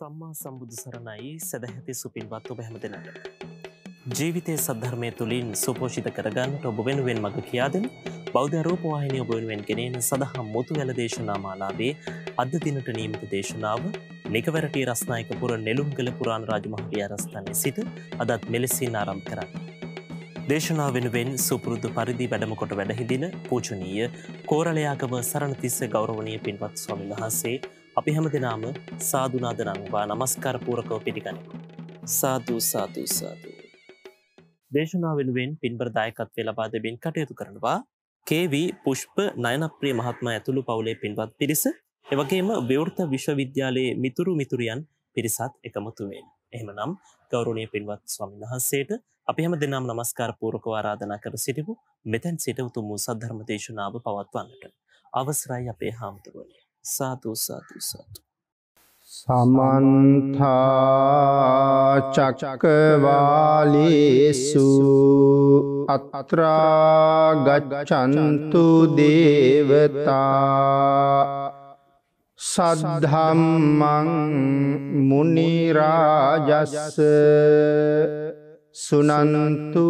සම්මා සම්බුදු සරණයි සැදැහැති සුපිල්වත් ඔබ හැම දෙෙනට. ජීවිතය සද්ධර්මය තුළින් සුපෝෂිත කරගන්න ඔබ වෙනුවෙන් මඟ කියාදෙන බෞද්ධ රෝපවාහිනය ඔබයුවෙන් ගෙනෙන සඳහම් මුතු වැල දේශනා මාලාවේ අද දිනට නීමිත දේශනාව නිකවරටී රස්නායකපුර නෙළුම්ගල පුරාණ රාජමහරිය අරස්ථානය සිට අදත් මෙලෙසින් ආරම් කරන්න. දේශනා වෙනුවෙන් සුපුරුදු පරිදි වැඩමකොට වැඩහිදින පූචනීය කෝරලයාගම සරණතිස්ස ගෞරවනය පින්වත් ස්වාමින් වහන්සේ අපි හැම දෙනාම සාධනාදනංවා නමස්කරපුූරකව පිළිගනිමු. සාධූ සාතුූ සාධූ. දේශනා වෙනුවෙන් පින්බර දායකත්වය ලබාදබින් කටයුතු කරනවා කේවී පුෂ්ප නයනප්‍රිය මහත්ම ඇතුළු පවුලේ පින්වත් පිරිස එවගේම ව්‍යවෘත විශ්වවිද්‍යාලයේ මිතුරු මිතුරියන් පිරිසත් එකමතුවෙන්. එහෙමනම් ගෞරණය පින්වත් ස්වාමින් වහන්සේට අපි හැම දෙනම් නමස්කාර පූරක ආරාධනා කර සිටිපු මෙතැන් සිට උතුමූ සද්ධර්ම දේශනාව පවත්වන්නට. අවසරයි අපේ හාමුතුරුවනි. සාතු සාතු සාතු සමන්තාචචකවාලිසු අත්‍රාගච්චන්තු දේවතා සද්ධම්මං මුනිරාජස්ස සුනනන්තු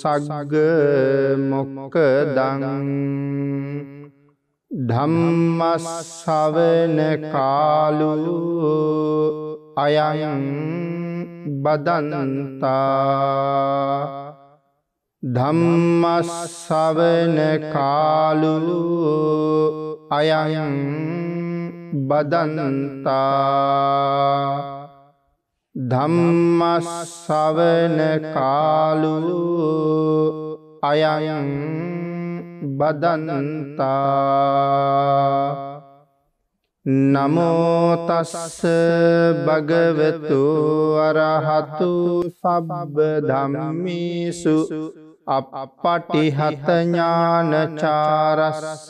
සග මොමොක දනං ධම්මස්සවන කාලුලු අයයන් බදනන්තා ධම්මස්සවන කාලුලු අයයන් බදනන්තා ධම්මස්සවන කාලුලු අයයන් බදන්තා නමෝතස්ස භගවතු අරහතු සබබ ධම්මිසු අපපටිහතඥානචාරස්ස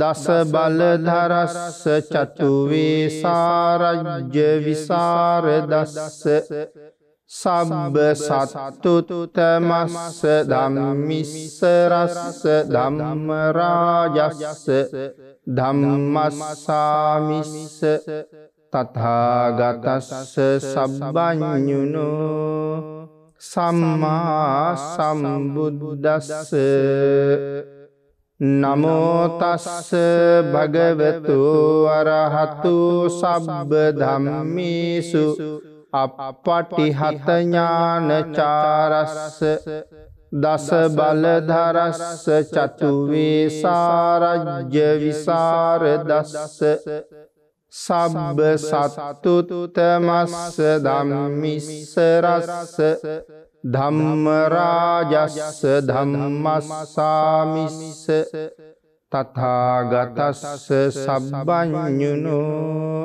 දස බලධරස්ස චතුවේ සාරජ්‍ය විසාරදස්ස සබ්බ සත්තුතුතමස්ස දම්මිස්ස රස්ස ධම්මරාජස්ස ධම්මස්සාමිස්ස තථාගතස්ස සබ්බඥුණු සම්මා සම්බුදුදස්ස නමෝතස්ස භගවතු අරහතු සබ්බ ධම්මිසු අපපටිහතඥානචාරස්ස දස බලධරස්ස චතුවේ සාරජ්‍ය විසාර දස්ස සබ්බ සත්තුතුතමස්ස දම්මිස්සරස්ස ධම්මරාජස්ස ධම්මස්සාමිස්ස තථාගතස්ස සබ්බඥුණෝ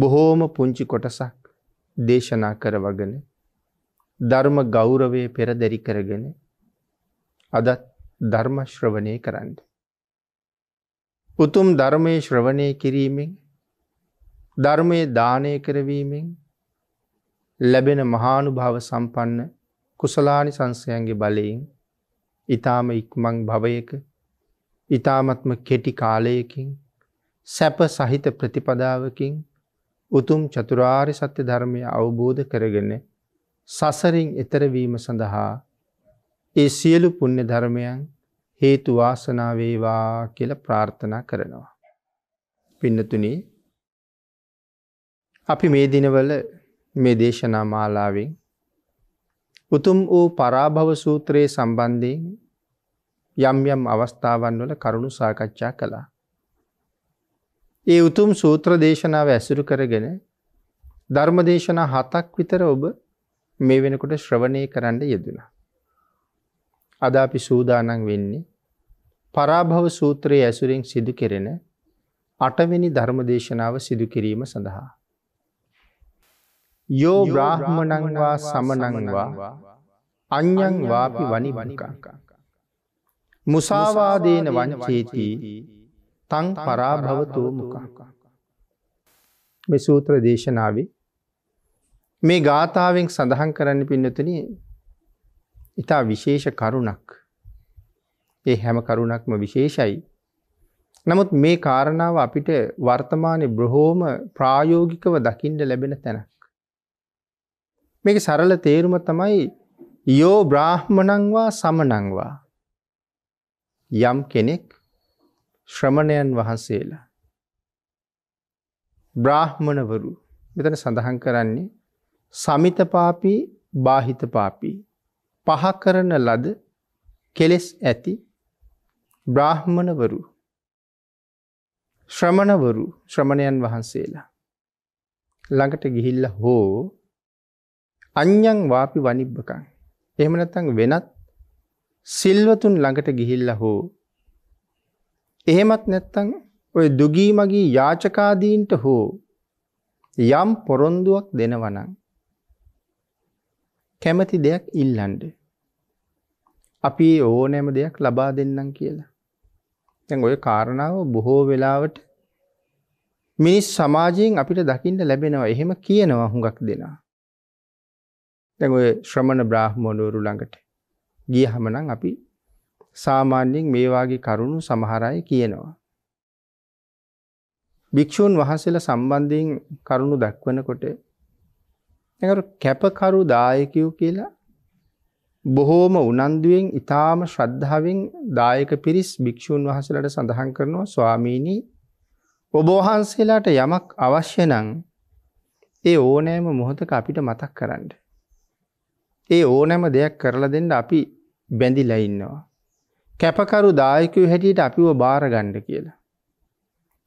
බොහෝම පුංචි කොටසක් දේශනා කරවගෙන ධර්ම ගෞරවය පෙරදැරි කරගෙන අදත් ධර්මශ්‍රවනය කරන්න. උතුම් ධර්මය ශ්‍රවණය කිරීමෙන් ධර්මය දානය කරවීමෙන් ලැබෙන මහානු භාව සම්පන්න කුසලානි සංසයන්ගේ බලයෙන් ඉතාම ඉක්මං භවයක ඉතාමත්ම කෙටි කාලයකින් සැප සහිත ප්‍රතිපදාවකින් උතුම් චතුරාරි සත්‍ය ධර්මය අවබෝධ කරගෙන සසරින් එතරවීම සඳහා ඒ සියලු පුුණ්‍ය ධර්මයන් හේතු වාසනාවේවා කියල ප්‍රාර්ථනා කරනවා. පින්නතුන අපි මේ දිනවල මේ දේශනා මාලාවෙන් උතුම් වූ පරාභව සූත්‍රයේ සම්බන්ධයෙන් යම් යම් අවස්ථාවන් වල කරුණු සාකච්ඡා කළා. ඒ උතුම් සූත්‍ර දේශනාව ඇසුරු කරගෙන ධර්මදේශනා හතක් විතර ඔබ මේ වෙනකොට ශ්‍රවණය කරන්න යෙදුණා. අද අපි සූදානන් වෙන්නේ පරාභව සූත්‍රයේ ඇසුරෙන් සිදු කෙරෙන අටවෙනි ධර්මදේශනාව සිදු කිරීම සඳහා. යෝ බ්‍රාහ්මණංවා සමනංවා අඥංවාපි වනි වනිකංකා. මුසාවාදේන වංචේතිී තං පරාභවතෝ මුකා. මෙ සූත්‍ර දේශනාව මේ ගාථාවෙන් සඳහන් කරන්න පින්නතන ඉතා විශේෂ කරුණක් ඒ හැම කරුණක්ම විශේෂයි. නමුත් මේ කාරණාව අපිට වර්තමානය බ්‍රහෝම ප්‍රායෝගිකව දකිින්ට ලැබෙන තැනක්. මේක සරල තේරුම තමයි යෝ බ්‍රාහ්මණංවා සමනංවා යම් කෙනෙක් ශ්‍රමණයන් වහන්සේලා. බ්‍රාහ්මණවරු මෙතන සඳහන් කරන්නේ සමිතපාපී බාහිතපාපී පහ කරන ලද කෙලෙස් ඇති බ්‍රාහ්මණවරු ශ්‍රමණවරු ශ්‍රමණයන් වහන්සේලා. ළඟට ගිහිල්ල හෝ අන්‍යං වාපි වනිබ්බකං. එහෙමනැත්තං වෙනත් සිල්වතුන් ළඟට ගිහිල්ල හෝ එහෙමත් නැත්තං ඔය දුගී මගේ යාචකාදීන්ට හෝ යම් පොරොන්දුවක් දෙනවනං. කැමති දෙයක් ඉල්ලන්ඩ. අපි ඕනෑම දෙයක් ලබා දෙන්නම් කියලා. තැන් ඔය කාරණාව බොහෝ වෙලාවට මිනිස් සමාජයෙන් අපිට දකිින්ට ලැබෙනවා එහෙම කියනවා හුඟක් දෙනා. තැන් ඔය ශ්‍රමණ බ්‍රාහ්මෝඩුවරු ළඟට ගිය හමනං අපි සාමාන්‍යයෙන් මේ වාගේ කරුණු සමහර අය කියනවා. භික්ෂූන් වහන්සේලා සම්බන්ධයෙන් කරුණු දක්වනකොට එකට කැපකරු දායකයෝ කියලා බොහෝම උනන්දුවෙන් ඊටාම ශ්‍රද්ධාවෙන් දායක පිරිස් භික්ෂූන් වහන්සේලාට සඳහන් කරනවා ස්වාමීනි ඔබ වහන්සේලාට යමක් අවශ්‍ය නම් ඒ ඕනෑම මොහොතක අපිට මතක් කරන්න. ඒ ඕනෑම දෙයක් කරලා දෙන්න අපි බැඳිලා ඉන්නවා. කැපකරු දායකයෝ හැටියට අපිව බාරගණ්ඩ කියලා.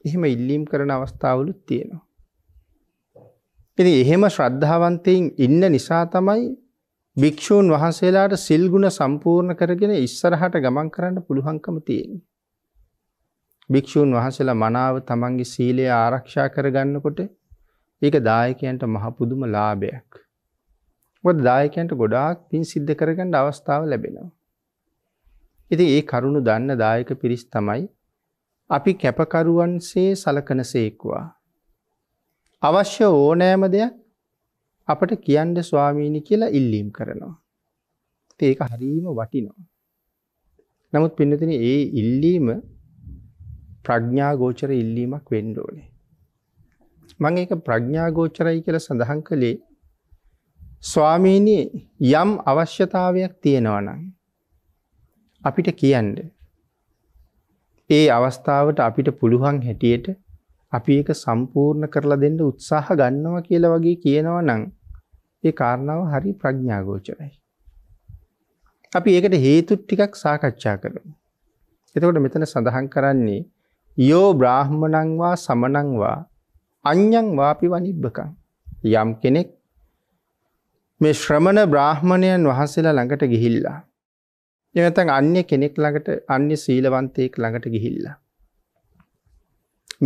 එහෙම ඉල්ලීම් කරන අවස්ථාවලුත් තියෙනවා. එති එහෙම ශ්‍රද්ධාවන්තයෙන් ඉන්න නිසා තමයි භික්‍ෂූන් වහන්සේලාට සිල්ගුණ සම්පූර්ණ කරගෙන ඉස්සරහට ගමන් කරන්න පුළුවන්කම තියෙන්. භික්‍ෂූන් වහන්සේලා මනාව තමන්ගේ සීලය ආරක්ෂා කරගන්නකොට ඒක දායකයන්ට මහපුදුම ලාභයක්. දායකයන්ට ගොඩාක් පින් සිද්ධ කරගන්න අවස්ථාව ලැබෙනවා. ඉති ඒ කරුණු දන්න දායක පිරිස් තමයි අපි කැපකරුවන්සේ සලකන සේක්වා. අවශ්‍ය ඕනෑම දෙයක් අපට කියන්ඩ ස්වාමීණි කියලා ඉල්ලීම් කරනවා. ඒක හරීම වටිනෝ. නමුත් පින්නතින ඒ ඉල්ලීම ප්‍රඥාගෝචර ඉල්ලීමක් වෙන්ඩෝනේ. මං ඒක ප්‍රඥාගෝචරයි කියල සඳහන් කළේ ස්වාමීනී යම් අවශ්‍යතාවයක් තියෙනවනං අපිට කියන්න. ඒ අවස්ථාවට අපිට පුළුවන් හැටියට අපි එක සම්පූර්ණ කරලා දෙන්න උත්සාහ ගන්නවා කියලා වගේ කියනවා නම් ඒ කාරණාව හරි ප්‍රඥාගෝචරයි. අපි ඒකට හේතු ටිකක් සාකච්ඡා කරමු. එතකොට මෙතන සඳහන් කරන්නේ යෝ බ්‍රාහ්මණං වා සමණං වා අඤ්ඤං වාපි වනිබ්බකං යම් කෙනෙක් මේ ශ්‍රමණ බ්‍රාහ්මණයන් වහන්සේලා ළඟට ගිහිල්ලා එනතන් අන්‍ය කෙනෙක් ළඟට අන්‍ය සීලවන්තයෙක් ළඟට ගිහිල්ලා.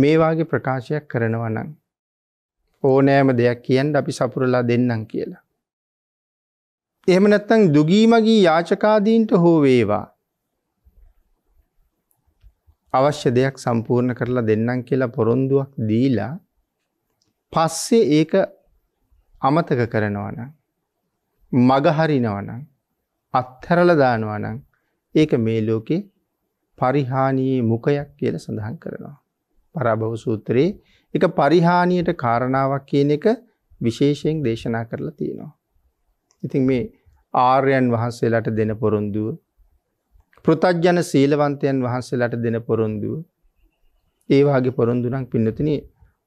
මේවාගේ ප්‍රකාශයක් කරනවනං. ඕනෑම දෙයක් කියන්න අපි සපුරලා දෙන්නම් කියලා. එහෙම නැත්තං දුගීමගේ යාචකාදීන්ට හෝ වේවා. අවශ්‍ය දෙයක් සම්පූර්ණ කරලා දෙන්නම් කියලා පොරොන්දුවක් දීලා පස්සේ ඒක අමතක කරනවන. මගහරිනවනං අත්හැරල දානවා නම් ඒක මේ ලෝකෙ පරිහානියේ මුකයක් කියල සඳහන් කරනවා. පරාභව සූත්‍රයේ එක පරිහානියට කාරණාවක් කියන එක විශේෂයෙන් දේශනා කරලා තියෙනවා. ඉතින් මේ ආර්යන් වහන්සේලාට දෙන පොරොන්දුව පෘතජ්ජන සීලවන්තයන් වහන්සේලාට දෙන පොරොන්දුව ඒවාගේ පොරොන්දුනක් පින්නතින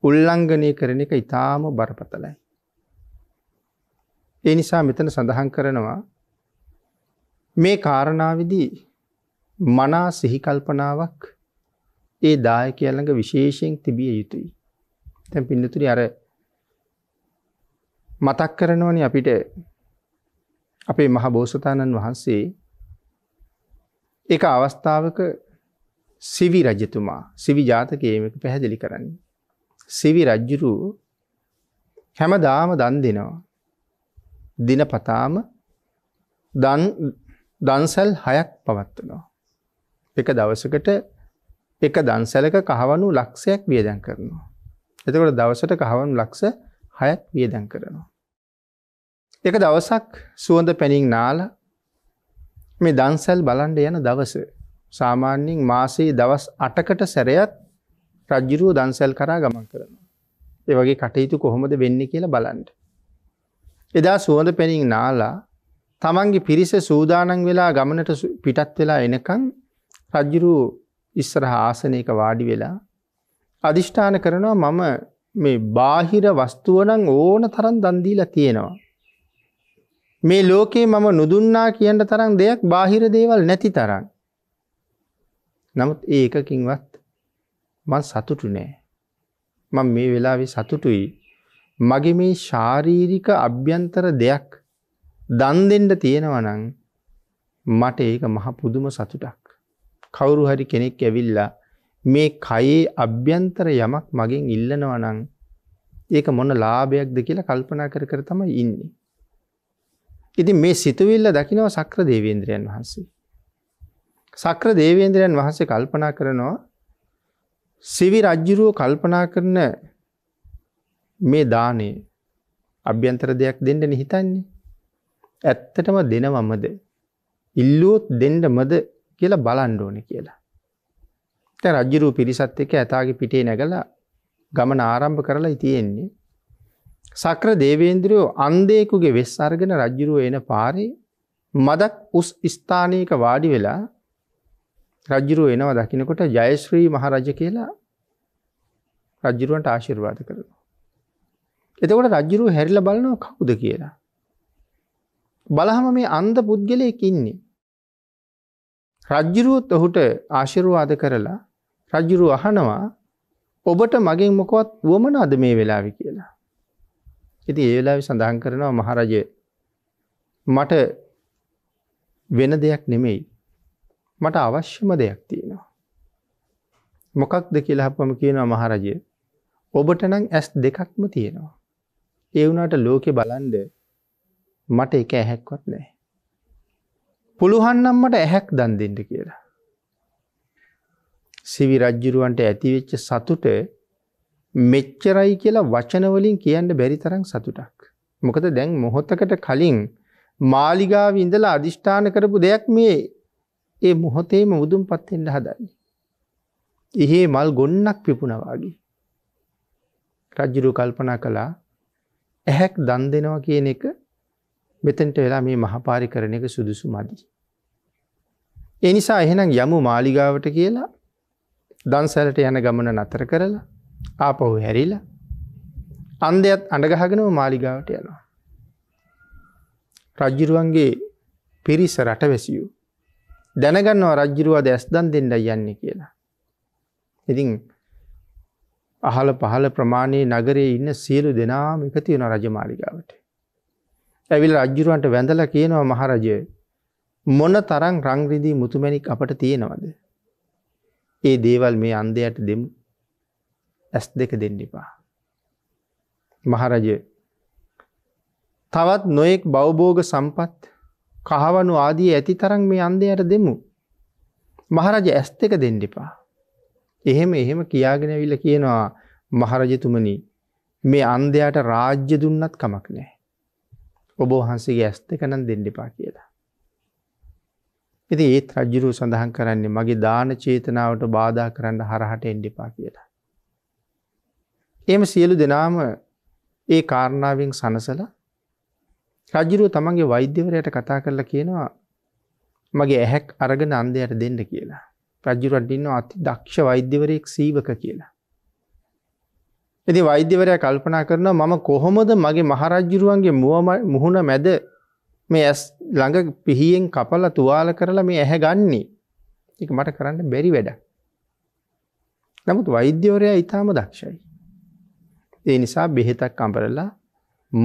උල්ලංගනය කරන එක ඉතාම බරපතලයි. ඒ නිසා මෙතන සඳහන් කරනවා මේ කාරණාවදී මනා සිහිකල්පනාවක් ඒ දාය කියල්ලඟ විශේෂයෙන් තිබිය යුතුයි. තැන් පින්නතුරි අර මතක් කරනවන අපිට අපේ මහ බෝසතාණන් වහන්සේ එක අවස්ථාවක සිවි රජතුමා සිවි ජාතකයමක පැහැදිලි කරන්නේ. සිවි රජ්ජුරු හැම දාම දන් දෙනවා. දින පතාම දන් දන්සැල් හයක් පවත්වනවා. එක දවසකට එක දන්සැලක කහවනු ලක්ෂයක් වියදැන් කරනවා. එතකොට දවසට කහවනු ලක්ෂ හයක් වියදැන් කරනවා. එක දවසක් සුවඳ පැනින් නාල මේ දන්සැල් බලන්ඩ යන දවස සාමාන්‍යින් මාසයේ දවස් අටකට සැරයත් රජ්ජිරුව දන්සැල් කරා ගමන් කරනවා. ඒ වගේ කටයුතු කොහොමද වෙන්න කියලා බලන්ට. එදා සුවඳ පැනින් නාලා තමන්ගේ පිරිස සූදානන් වෙලා ගමනට පිටත් වෙලා එනකං රජ්ජුරු ඉස්සරහ ආසනයක වාඩි වෙලා අධිෂ්ඨාන කරනවා මම මේ බාහිර වස්තුවනං ඕන තරන් දන්දීලා තියෙනවා. මේ ලෝකයේ මම නොදුන්නා කියන්න තරම් දෙයක් බාහිර දේවල් නැති තරන්. නමුත් ඒකකින්වත් මන් සතුටු නෑ. මං මේ වෙලාවෙ සතුටුයි. මගේ මේ ශාරීරික අභ්‍යන්තර දෙයක් දන්දෙන්ට තියෙනවනං මට ඒක මහ පුදුම සතුටක්. කවුරු හරි කෙනෙක් ඇවිල්ලා මේ කයේ අභ්‍යන්තර යමක් මගෙන් ඉල්ලනවනං ඒක මොන ලාභයක්ද කියලා කල්පනා කර කර තම ඉන්නේ. ඉති මේ සිතුවිල්ල දකිනව සක්‍ර දේවේන්ද්‍රයන් වහන්සේ. සක්‍ර දේවේන්ද්‍රයන් වහන්සේ කල්පනා කරනවා සිවි රජ්ජුරුව කල්පනා කරන මේ දානය අභ්‍යන්තර දෙයක් දෙන්න නිහිතන්නේ ඇත්තටම දෙනවමද ඉල්ලුවොත් දෙන්ඩ මද කියලා බලන්ඩෝන කියලා. තැ රජ්ජිරූ පිරිසත් එක ඇතාගේ පිටේ නැගලා ගමන ආරම්භ කරලා ඉතියෙන්නේ. සක්‍ර දේවේන්ද්‍රියෝ අන්දේකුගේ වෙස් අර්ගෙන රජ්ජිරුව එන පාරේ මදක් උස් ස්ථානයක වාඩි වෙලා රජ්ජිරුව එනව දකිනකොට ජයශ්‍රී මහරජ කියලා රජ්ජිරුවන්ට ආශිර්වාද කරනවා. එතකොට රජ්ජිරුව හැරිල බලනව කවුද කියලා. බලහම මේ අන්ද පුද්ගලයෙක් ඉන්නේ. රජ්ජිරුවොත් ඔහුට ආශිරුවාද කරලා රජ්ජුරු අහනවා ඔබට මගෙන් මොකවත් වුවමන අද මේ වෙලාවි කියලා. ඉති ඒලාවි සඳහන් කරනවා මහරජ මට වෙන දෙයක් නෙමෙයි. මට අවශ්‍යම දෙයක් තියෙනවා. මොකක්ද කියලාහපම කියනවා මහරජය ඔබට නං ඇස් දෙකක්ම තියෙනවා. ඒ වුණට ලෝකෙ බලන්ඩ මට එක ඇහැක්වත් නෑ. පුළුහන්නම්මට ඇහැක් දන් දෙෙන්ට කියලා. සිවි රජ්ජුරුවන්ට ඇතිවෙච්ච සතුට මෙච්චරයි කියලා වචනවලින් කියන්න බැරි තරම් සතුටක්. මොකද දැන් මොහොත්තකට කලින් මාලිගාව ඉඳලා අධිෂ්ඨාන කරපු දෙයක් මේ ඒ මොහොතේම මුදුම් පත්තෙන්ට හදන්න. ඉහේ මල් ගොන්නක් පිපුණවාගේ. රජ්ජුරු කල්පනා කලා ඇහැක් දන් දෙනවා කියන එක මෙතන්ට වෙලා මේ මහපාරි කරන එක සුදුසු මදි. එනිසා එහෙනම් යමු මාලිගාවට කියලා දන්සැලට යන ගමන නතර කරලා ආපහු හැරිලා අන්දයත් අඩගහගෙනව මාලිගාවට යනවා. රජ්ජිරුවන්ගේ පිරිස රට වැසියූ. දැනගන්නවා රජ්ජිරුවාද ඇස්දන් දෙන්න යන්න කියලා. ඉතින් අහල පහල ප්‍රමාණයේ නගරේ ඉන්න සියලු දෙනාම එකති වන රජමාලිගාවට. ඇවිල් රජ්ජුරුවන්ට වැඳලා කියනවා මහරජය මොන තරං රංග්‍රදී මුතුමැණික් අපට තියෙනවද. ඒ දේවල් මේ අන්දයට දෙමු ඇස් දෙක දෙන්නිපා. මහරජය තවත් නොයෙක් බවබෝග සම්පත් කහවනු ආදී ඇති තරන් මේ අන්දයට දෙමු. මහරජ ඇස් දෙක දෙන්ඩිපා. එහෙම එහෙම කියාගෙන විල්ල කියනවා මහරජතුමනි මේ අන්දයට රාජ්‍ය දුන්නත් කමක් නෑ. ඔබහන්සගේ ඇස් දෙක නම් දෙන්නෙපා කියලා. ඉති ඒත් රජ්ජුරු සඳහන් කරන්නේ මගේ දාන චේතනාවට බාධා කරන්න හරහට එන්ඩිපා කියලා. එම සියලු දෙනාම ඒ කාරණාවෙන් සනසල රජරුව තමන්ගේ වෛද්‍යවරයට කතා කරලා කියනවා මගේ ඇහැක් අරග නන්දයට දෙන්න කියලා. රජුරඩින්න අති දක්ෂ වෛද්‍යවරයෙක් සීවක කියලා. ඉති වෛද්‍යවරයා කල්පනා කරනවා මම කොහොමද මගේ මහරජ්ජුරුවන්ගේ මුහුණ මැද මේ ඇස් ළඟ පිහියෙන් කපල තුවාල කරලා මේ ඇහැ ගන්නේ එක මට කරන්න බැරි වැඩ. නමුත් වෛද්‍යවරයා ඉතාම දක්ෂයි. ඒ නිසා බෙහෙතක් අඹරලා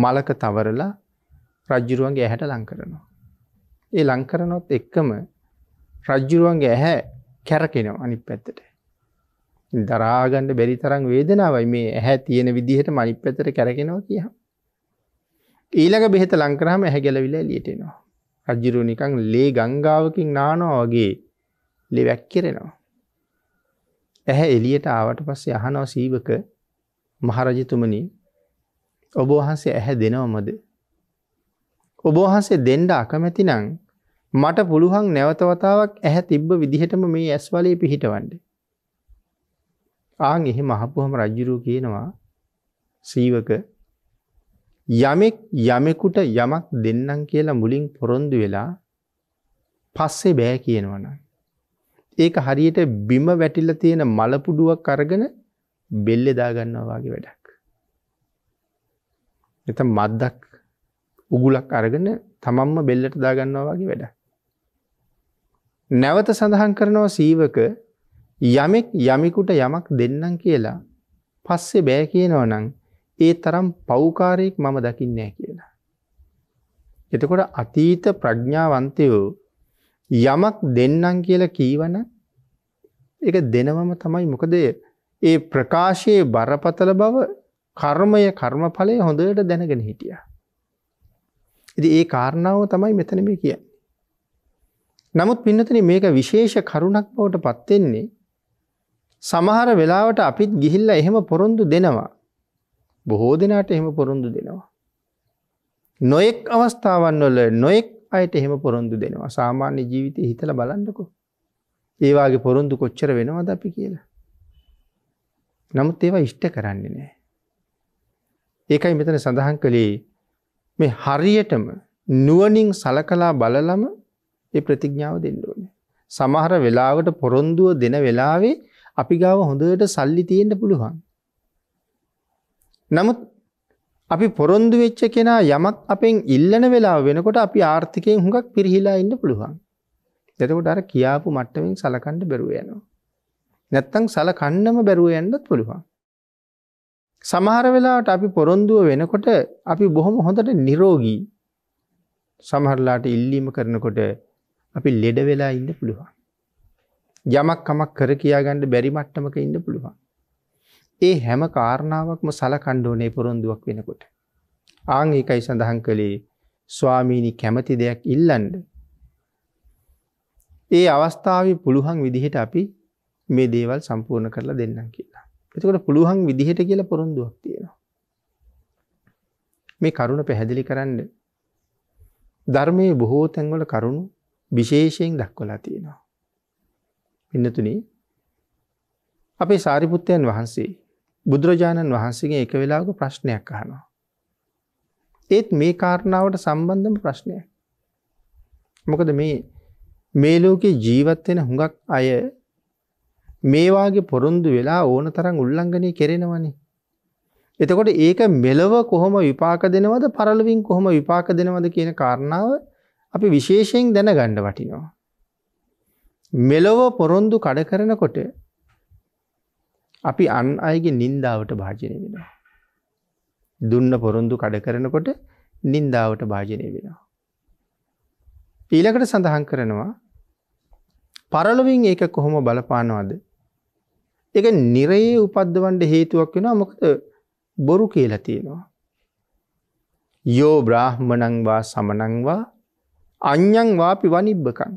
මලක තවරලා රජ්ජුරුවන්ගේ ඇහැට ලං කරනවා. ඒ ලංකරනොත් එක්කම රජ්ජුරුවන්ගේ ඇහැ කැරකෙනවා අනිත් පැත්තට. දරාගණ්ඩ බැරි තරම් වේදනාවයි මේ ඇහැ තියෙන විදිහට මනිප පැතර කැරගෙනවා කිය. ඊළඟ බෙහෙත ලංකරහම ඇහැ ගැලවිල ලියටෙනවා. රජ්ජිරු නිකං ලේ ගංගාවකින් නානවා වගේ ලෙ වැැක්කෙරෙනවා. ඇහැ එලියට ආවට පස්සේ අහනෝ සීවක මහරජතුමනි ඔබෝහන්සේ ඇහැ දෙනවමද. ඔබෝහන්සේ දෙන්ඩ අකමැති නං මට පුළුවන් නැවතවතාවක් ඇහැ තිබ්බ විදිහටම මේ ඇස්වලේ පිහිටවන්නේ. ආං එහෙම අහපුහම රජ්ජුරුව කියනවා සීවක යමෙක් යමෙකුට යමක් දෙන්නම් කියලා මුලින් පොරොන්දු වෙලා පස්සේ බෑ කියනවන. ඒක හරියට බිම වැටිල්ල තියෙන මලපුඩුවක් කරගෙන බෙල්ලෙදාගන්නවාගේ වැඩක්. එත මද්දක් උගුලක් අරගෙන තමම්ම බෙල්ලට දාගන්නවාගේ වැඩ. නැවත සඳහන් කරනවා සීවක යමෙක් යමෙකුට යමක් දෙන්නම් කියලා පස්සේ බෑ කියනවනං ඒ තරම් පෞකාරයෙක් මම දකින්නෑ කියලා. එතකොට අතීත ප්‍රඥාවන්තයෝ යමක් දෙන්නම් කියලා කීවන එක දෙනවම තමයි මොකද ඒ ප්‍රකාශයේ බරපතල බව කර්මය කර්මඵලය හොඳට දැනගෙන හිටිය. ඉති ඒ කාරණාව තමයි මෙතන මේ කිය. නමුත් පින්නතන මේක විශේෂ කරුණක් බවට පත්වෙන්නේ සමහර වෙලාවට අපිත් ගිහිල්ල එහෙම පොරොන්දු දෙනවා. බොහෝ දෙනාට එහෙම පොරොන්දු දෙනවා. නොයෙක් අවස්ථාවන්වල නොයෙක් අයට එහෙම පොරොන්දු දෙනවා සාමාන්‍ය ජීවිතය හිතල බලන්නකු. ඒවාගේ පොරොන්දු කොච්චර වෙනවද අපි කියලා. නමුත් ඒවා ඉෂ්ට කරන්නේ නෑ. ඒකයි මෙතන සඳහන් කළේ මේ හරියටම නුවනින් සලකලා බලලම ඒ ප්‍රතිඥාව දෙන්න ඕනේ. සමහර වෙලාවට පොරොන්දුව දෙන වෙලාවේ අපි ගාව හොඳට සල්ලි තියෙන්ට පුළුවන්. නමුත් අපි පොරොන්දු වෙච්ච කෙනා යමක් අපෙන් ඉල්ලන වෙලා වෙනකොට අපි ආර්ථිකයෙන් හුඟක් පිරිහිලා ඉන්න පුළුවන්. එතකොට අර කියාපු මට්ටමින් සලකන්න බැරුව යනවා. නැත්තම් සලකන්නම බැරුව යන්නත් පුළුවන්. සමහර වෙලාවට අපි පොරොන්දුව වෙනකොට අපි බොහොම හොඳට නිරෝගී. සමහරලාට ඉල්ලීම කරනකොට අපි ලෙඩ වෙලා ඉන්න පුළුවන්. යමක් කමක් කර කියාගන්න බැරි මට්ටමක ඉන්න පුළුවන්. ඒ හැම කාරණාවක්ම සලකණ්ඩෝනේ පොරොන්දුවක් වෙනකොට. ආං ඒකයි සඳහන් කළේ ස්වාමීණි කැමති දෙයක් ඉල්ලන්ඩ. ඒ අවස්ථාව පුළුවන් විදිහට අපි මේ දේවල් සම්පූර්ණ කරලා දෙන්නම් කියලා. එතකොට පුළුවන් විදිහට කියලා පොරොන්දුවක් තියෙනවා. මේ කරුණ පැහැදිලි කරන්න ධර්මයේ බොහෝ තැන්වල කරුණු විශේෂයෙන් දක්වලා තියෙනවා. පින්නතුනි අපේ සාරිපුත්තයන් වහන්සේ බුදුරජාණන් වහන්සේගේ එක වෙලාග ප්‍රශ්නයක් අහනවා. ඒත් මේ කාරණාවට සම්බන්ධම ප්‍රශ්නය. මොකද මේ මේ ලෝකේ ජීවත්වෙන හුඟක් අය මේවාගේ පොරුන්දු වෙලා ඕන තරම් උල්ලංඝනය කෙරෙනවනේ. එතකොට ඒක මෙලව කොහොම විපාක දෙනවද පරලවින් කොහොම විපාක දෙනවද කියන කාරණාව අපි විශේෂයෙන් දැන ගණ්ඩ වටිනවා. මෙලොව පොරොන්දු කඩ කරනකොට අපි අන් අයගේ නින්දාවට භාජනය වෙනවා. දුන්න පොරොන්දු කඩ කරනකොට නින්දාවට භාජනය වෙනවා. ඊලකට සඳහන් කරනවා පරලොවින් ඒක කොහොම බලපානවාද. එක නිරයේ උපද්දවන්ට හේතුවක් වෙන මොකද බොරු කියලා තියෙනවා. යෝ බ්‍රාහ්මණංවා සමනංවා අඥ්ඥංවාපි වනිබ්බකන්.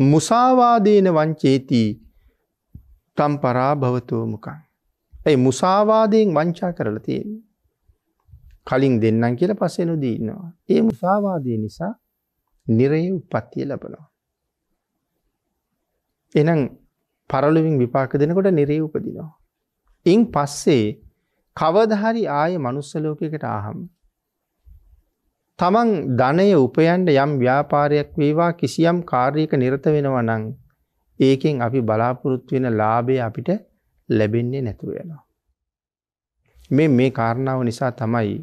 මුසාවාදේන වංචේතිී තම් පරාභවතෝමකං. ඇයි මුසාවාදයෙන් වංචා කරලා තියෙන. කලින් දෙන්නම් කියල පසෙනු දීන්නවා. ඒ මුසාවාදය නිසා නිරේ උපත්තිය ලබනවා. එනම් පරලුවින් විපාක දෙනකොට නිරේ උපදිනවා. ඉන් පස්සේ කවදහරි ආය මනුස්සලෝකයකට ආහම් තමන් ධනය උපයන්ට යම් ව්‍යාපාරයක් වේවා කිසියම් කාර්යක නිරත වෙනවා නං ඒකෙන් අපි බලාපොරොත්තු වෙන ලාභය අපිට ලැබෙන්නේ නැතුව වෙනවා. මේ මේ කාරණාව නිසා තමයි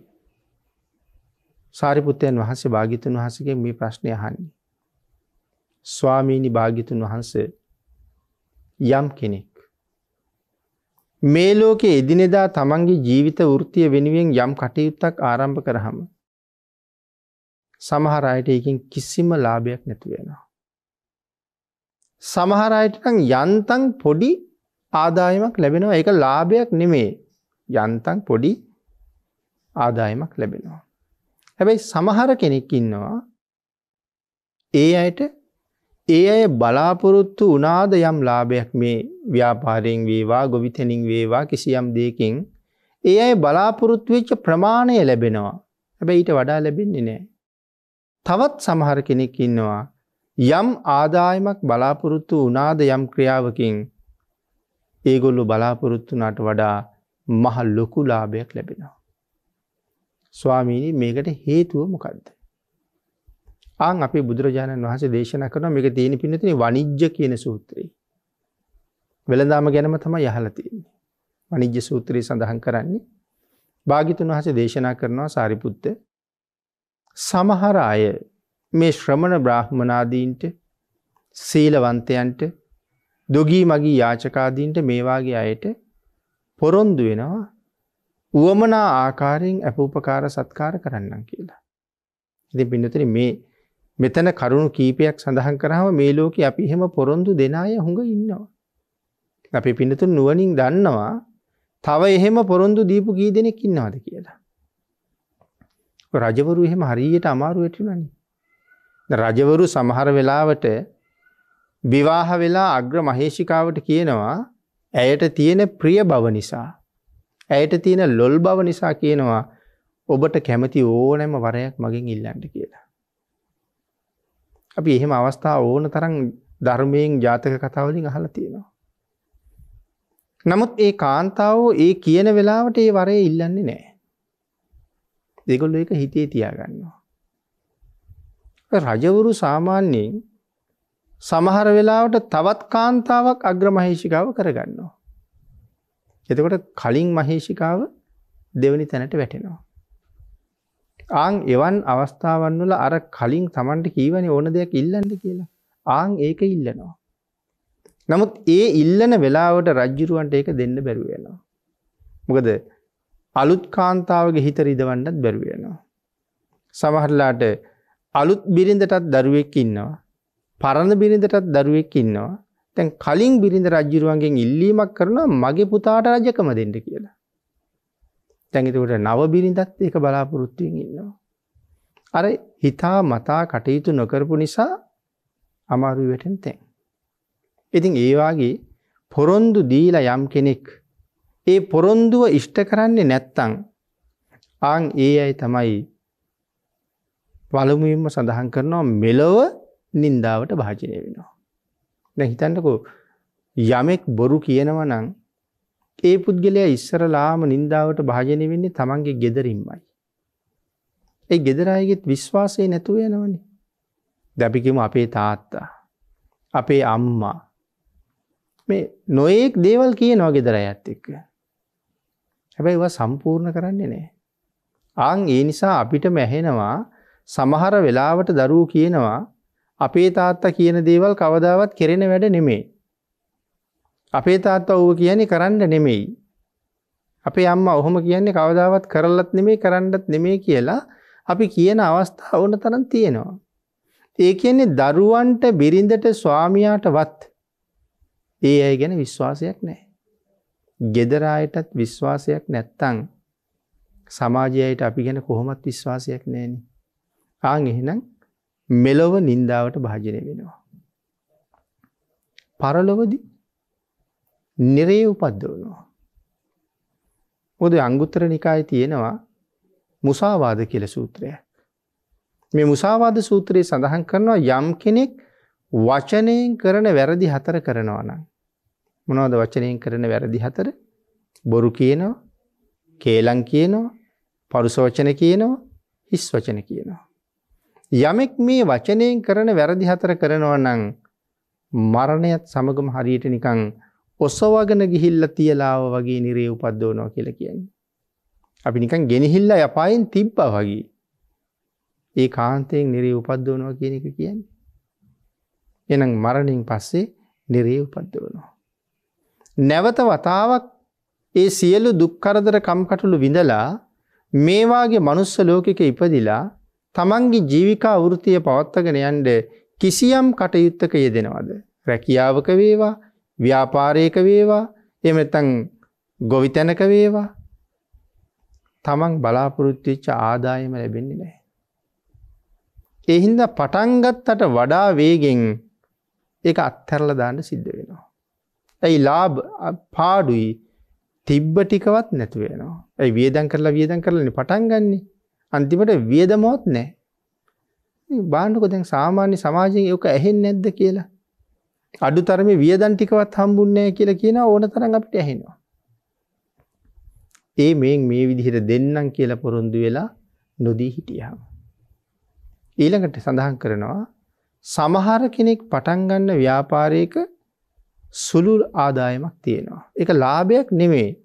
සාරිපුත්තයන් වහන්සේ භාගිතුන් වහසගේ මේ ප්‍රශ්නය හන්නේ. ස්වාමීණි භාගිතුන් වහන්ස යම් කෙනෙක්. මේ ලෝකෙ එදිනෙදා තමන්ගේ ජීවිත වෘතිය වෙනුවෙන් යම් කටයුත්තක් ආරම්භ කරහම සමහර අයට එකින් කිසිම ලාභයක් නැතිවෙනවා. සමහර අයටකං යන්තන් පොඩි ආදායමක් ලැබෙනවා එක ලාභයක් නෙමේ යන්තන් පොඩි ආදායමක් ලැබෙනවා. හැබැයි සමහර කෙනෙක් ඉන්නවා ඒ අයට ඒ අය බලාපොරොත්තු උනාද යම් ලාභයක් මේ ව්‍යාපාරයෙන් වේවා ගොවිතැනින් වේවා කිසියම් දෙකින් ඒ අය බලාපොරොත්තු වෙච්ච ප්‍රමාණය ලැබෙනවා හැබැයි ඊට වඩා ලැබෙන්නේ නෑ තවත් සමහර කෙනෙක් ඉන්නවා. යම් ආදායමක් බලාපොරොත්තු උනාද යම් ක්‍රියාවකින් ඒගොල්ලු බලාපොරොත්තුනාට වඩා මහල් ලොකු ලාභයක් ලැබෙනවා. ස්වාමීණී මේකට හේතුව මොකක්ද. ආං අපි බුදුරජාණන් වහස දේශන කරන මේක තියෙන පිනතින වනිජ්්‍ය කියන සූත්‍රී. වෙළදාම ගැනම තම යහලතින්නේ. වනිජ්‍ය සූත්‍රී සඳහන් කරන්නේ භාගිතුන් වහස දේශනා කරනවා සාරිපුත්ත සමහර අය මේ ශ්‍රමණ බ්‍රාහ්මනාදීන්ට සීලවන්තයන්ට දොගී මගේ යාචකාදීන්ට මේවාගේ අයට පොරොන්දු වෙනවා වුවමනා ආකාරයෙන් ඇප උපකාර සත්කාර කරන්න කියලා. ඉති පින්නතර මේ මෙතන කරුණු කීපයක් සඳහන් කරාව මේ ලෝක අපි හෙම පොරොන්දු දෙනාය හොඟ ඉන්නවා. අපි පිනතුන් නුවනින් දන්නවා තව එහෙම පොරොන්දු දීපු ගී දෙනෙක් ඉන්නවාද කියලා. රජවරු එහෙම හරියට අමාරුවටනනි. රජවරු සමහර වෙලාවට විවාහ වෙලා අග්‍ර මහේෂිකාවට කියනවා ඇයට තියෙන ප්‍රිය බව නිසා. ඇයට තියෙන ලොල් බව නිසා කියනවා ඔබට කැමති ඕනෑම වරයක් මගින් ඉල්ලන්ට කියලා. අපි එහෙම අවස්ථා ඕන තරන් ධර්මයෙන් ජාතක කතාවලින් අහල තියෙනවා. නමුත් ඒ කාන්තාව ඒ කියන වෙලාවට ඒ වරය ඉල්ලන්නේ නෑ. දෙගොල්ල එක හිතේ තියාගන්නවා. රජවරු සාමාන්‍යයෙන් සමහර වෙලාවට තවත් කාන්තාවක් අග්‍ර මහේෂිකාව කරගන්නවා. එතකොට කලින් මහේෂිකාව දෙවනි තැනට වැටෙනවා. ආං එවන් අවස්ථාවන් වල අර කලින් තමන්ට කීවනි ඕන දෙයක් ඉල්ලන්ද කියලා ආං ඒක ඉල්ලනවා. නමුත් ඒ ඉල්ලන වෙලාවට රජ්ජුරුවන්ට ඒක දෙන්න බැරුවෙනවා. මොකද අලුත් කාන්තාවගේ හිත රිදවන්නත් බැරිවෙනවා. සමහරලාට අලුත් බිරිඳටත් දරුවෙක් ඉන්නවා. පරණ බිරිඳටත් දරුවෙක් ඉන්නවා. තැන් කලින් බිරිඳ රජ්ජුරුවන්ගෙන් ඉල්ලීමක් කරනවා මගේ පුතාට රජකම දෙන්න කියලා. තැඟතකට නව බිරිඳත් එක බලාපොරොත්තුවෙන් ඉන්නවා. අර හිතා මතා කටයුතු නොකරපු නිසා අමාරුවටෙන් තැන්. ඉතින් ඒවාගේ පොරොන්දු දීලා යම් කෙනෙක් ඒ පොරොන්දුව ඉෂ්ට කරන්නේ නැත්තං ආං ඒ අයි තමයි පළමුින්ම සඳහන් කරනවා මෙලොව නින්දාවට භාජනය වෙනවා. දැ හිතන්නකු යමෙක් බොරු කියනවනං ඒ පුද්ගලයා ඉස්සරලාම නින්දාවට භාජනය වෙන්නේ තමන්ගේ ගෙදරින්මයි. ඒ ගෙදරයගෙත් විශ්වාසය නැතුව යනවනේ. දැපිකිම අපේ තාත්තා. අපේ අම්මා. මේ නොයෙක් දේවල් කියනවා ගෙදර ඇත් එක්ක. හැබැයි සම්පූර්ණ කරන්නේ නෑ. ආං ඒ නිසා අපිට මැහෙනවා සමහර වෙලාවට දරුව කියනවා අපේ තාත්තා කියන දේවල් කවදාවත් කෙරෙන වැඩ නෙමේ. අපේ තාත්තා ඌව කියන්නේ කරන්න නෙමෙයි. අපේ අම්මා ඔහොම කියන්නේ කවදාවත් කරලත් නෙමේ කරන්නත් නෙමේ කියලා අපි කියන අවස්ථා ඕන තරම් තියෙනවා. ඒ කියන්නේ දරුවන්ට බිරිඳට ස්වාමියාටවත් ඒ අය ගැන විශ්වාසයක් නැහැ. ගෙදරායටත් විශ්වාසයක් නැත්තං සමාජයට අපි ගැන කොහොමත් විශ්වාසයක් නෑන. ආං එහෙනම් මෙලොව නින්දාවට භාජනය වෙනවා. පරලොවද නිරේ උපද්දවනවා. ොද අංගුත්තර නිකාය තියෙනවා මුසාවාද කියල සූත්‍රය. මේ මුසාවාද සූත්‍රයේ සඳහන් කරනවා යම් කෙනෙක් වචනයෙන් කරන වැරදි හතර කරනවා නම්. මොනවද වචනයෙන් කරන වැරදි හතර බොරු කියනවා කේලං කියනවා පරුසෝචන කියනවා හිස් වචන කියනවා. යමෙක් මේ වචනයෙන් කරන වැරදි හතර කරනව නං මරණයත් සමගම හරියට නිකං ඔස්සවාගෙන ගිහිල්ල තියලාව වගේ නිරේ උපද්දෝනෝ කියල කියන්නේ. අපි නිකන් ගෙනහිල්ල යපායෙන් තිබ්බා වගේ. ඒ කාන්තයෙන් නිරේ උපද්දෝනෝ කියන එක කියන්නේ. එනම් මරණින් පස්සේ නිරේ උපද්දෝනෝ. නැවත වතාවක් ඒ සියලු දුක්කරදර කම්කටුළු විඳලා මේවාගේ මනුස්ස ලෝකෙක ඉපදිලා තමන්ගේ ජීවිකා වෘතිය පවත්තගෙන යන්ඩ කිසියම් කටයුත්තක යෙදෙනවද. රැකියාවක වේවා ව්‍යාපාරයක වේවා එමතන් ගොවිතැනක වේවා තමන් බලාපොරොත්තිච්ච ආදායම ලැබෙන්නේ නෑ. එහින්ද පටන්ගත්තට වඩා වේගෙන් ඒ අත්හැරල දාන්න සිද්ධ වෙනවා. ඇයි ලාබ පාඩුයි තිබ්බ ටිකවත් නැතිවෙනවා. ඇයි වියදන් කරලා වියදන් කරලන පටන් ගන්නේ අන්තිමට වියදමෝත් නෑ. බාණ්ඩුක දැන් සාමාන්‍ය සමාජයෙන් යක ඇහෙන් නැද්ද කියලා. අඩු තරම වියදන් ටිකවත් හම්බුන්නෑ කියලා කියන ඕන තරන් අපිට ඇහෙනවා. ඒ මේ මේ විදිහට දෙන්නම් කියලා පොරොන්දු වෙලා නොදී හිටියහම. ඊළඟට සඳහන් කරනවා සමහර කෙනෙක් පටන්ගන්න ව්‍යාපාරයක සුළුල් ආදායමක් තියෙනවා. එක ලාභයක් නෙමේ.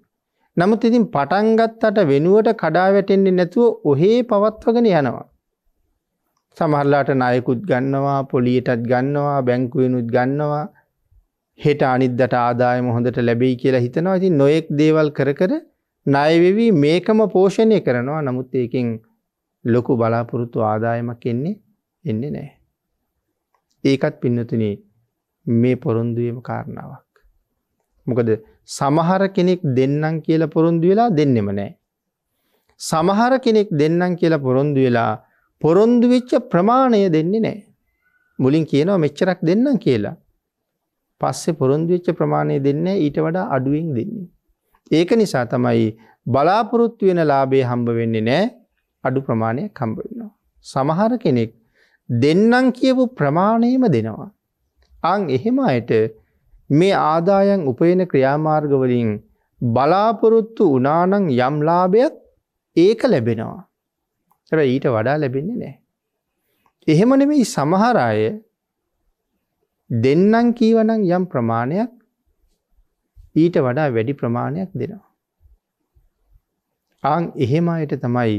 නමුත් ඉතින් පටන්ගත්තට වෙනුවට කඩා වැටෙන්නේ නැතුව ඔහේ පවත්වගෙන යනවා. සමහරලාට නයකුත් ගන්නවා පොලියටත් ගන්නවා බැංකුවෙනුත් ගන්නවා හෙට අනිද්දට ආදායම හොඳට ලැබෙයි කියලා හිතනවා ඉතින් නොයෙක් දේවල් කර කර ණයවෙවී මේකම පෝෂණය කරනවා නමුත් ඒකෙන් ලොකු බලාපොරොත්තු ආදායමක් එන්නේ එන්නේ නැහැ. ඒකත් පින්නතුනේ මේ පොරොන්දුවම කාරණාවක්. මොකද සමහර කෙනෙක් දෙන්නම් කියලා පොරොන්දු වෙලා දෙන්නෙම නෑ. සමහර කෙනෙක් දෙන්නම් කියලා පොරොන්දු වෙලා පොරොන්දු වෙච්ච ප්‍රමාණය දෙන්නේ නෑ. මුලින් කියනවා මෙච්චරක් දෙන්නම් කියලා. පස්සේ පොරොන්දු වෙච්ච ප්‍රමාණය දෙන්නේ ඊට වඩා අඩුවෙන් දෙන්නේ. ඒක නිසා තමයි බලාපොරොත්තු වෙන ලාභේ හම්බ වෙන්නේ නෑ අඩු ප්‍රමාණයක් හම්බ වෙනවා. සමහර කෙනෙක් දෙන්නම් කියපු ප්‍රමාණයම දෙනවා. අං එහෙම අයට මේ ආදායන් උපයන ක්‍රියාමාර්ගවලින් බලාපොරොත්තු උනානං යම්ලාභයත් ඒක ලැබෙනවා. හැබැයි ඊට වඩා ලැබෙන්නේ නෑ. එහෙම නෙමෙයි සමහර අය දෙන්නම් කීවනම් යම් ප්‍රමාණයක් ඊට වඩා වැඩි ප්‍රමාණයක් දෙනවා. ආං එහෙම අයට තමයි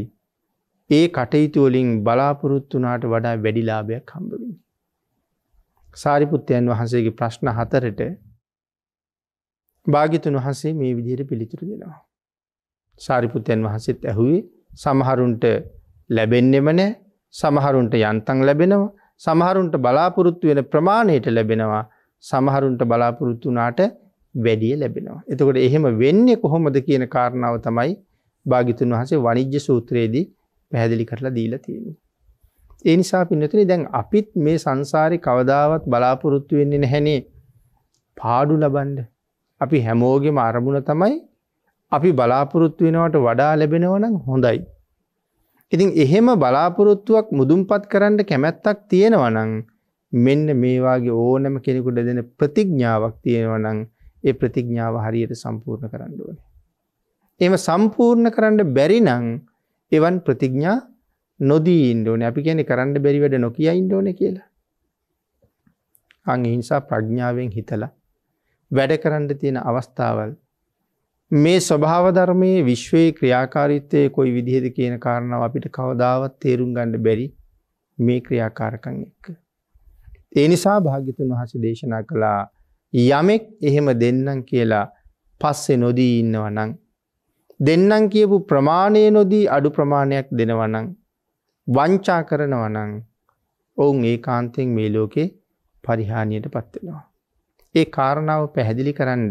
ඒ කටයුතුවලින් බලාපොරොත්තුනාට වඩා වැඩිලාභයක් හම්බවෙන්නේ. සාරිපුත්තයන් වහන්සේගේ ප්‍රශ්න හතරට භාගිතුන් වහන්සේ මේ විදිහයට පිළිතුරු දෙනවා. සාරිපුත්තයන් වහන්සේත් ඇහුවේ සමහරුන්ට ලැබෙන්නෙම නෑ සමහරුන්ට යන්තන් ලැබෙනවා සමහරුන්ට බලාපොරොත්තු වෙන ප්‍රමාණයට ලැබෙනවා සමහරුන්ට බලාපොරොත්තු වනාට වැඩිය ලැබෙනවා. එතකොට එහෙම වෙන්නේ කොහොමද කියන කාරණාව තමයි භාගිතුන් වහසේ වනිජ්‍ය සූත්‍රයේදී පැහැදිලි කරලා දීලා තියෙන. ඒ නිසා පින්නතුන දැන් අපිත් මේ සංසාරි කවදාවත් බලාපොරොත්තු වෙන්නේ නැහැනේ පාඩු ලබන්ඩ. අපි හැමෝගෙම අරමුණ තමයි අපි බලාපොරොත්තු වෙනවට වඩා ලැබෙනවනම් හොඳයි. ඉතින් එහෙම බලාපොරොත්තුවක් මුදුන්පත් කරන්න කැමැත්තක් තියෙනවනං මෙන්න මේවාගේ ඕනම කෙනෙකුට දෙන ප්‍රතිඥ්ඥාවක් තියෙනවනං ඒ ප්‍රතිඥ්ඥාව හරියට සම්පූර්ණ කරන්න ඕන. එම සම්පූර්ණ කරන්න බැරිනං එවන් ප්‍රතිඥා නොදී ඉන්ඩෝන අපි කියන කරන්න බැරි වැඩ නොකිය ඉන්ඩෝන කියලා. අං හිංසා ප්‍රඥ්ඥාවෙන් හිතලා වැඩ කරන්න තියෙන අවස්ථාවල් මේ ස්වභාව ධර්මයේ විශ්වයේ ක්‍රියාකාරිත්තය කොයි විදිහෙද කියන කාරණාව අපිට කවදාවත් තේරුම් ගණඩ බැරි මේ ක්‍රියාකාරකං එක්ක. ඒ නිසා භාග්‍යතුන් වහස දේශනා කළා යමෙක් එහෙම දෙන්නම් කියලා පස්සෙ නොදී ඉන්නවනං. දෙන්නම් කියපු ප්‍රමාණය නොදී අඩු ප්‍රමාණයක් දෙනවනං වංචා කරනවා නං ඔවුන් ඒ කාන්තයෙන් මේ ලෝකේ පරිහානියට පත්වෙනවා. ඒ කාරණාව පැහැදිලි කරන්න.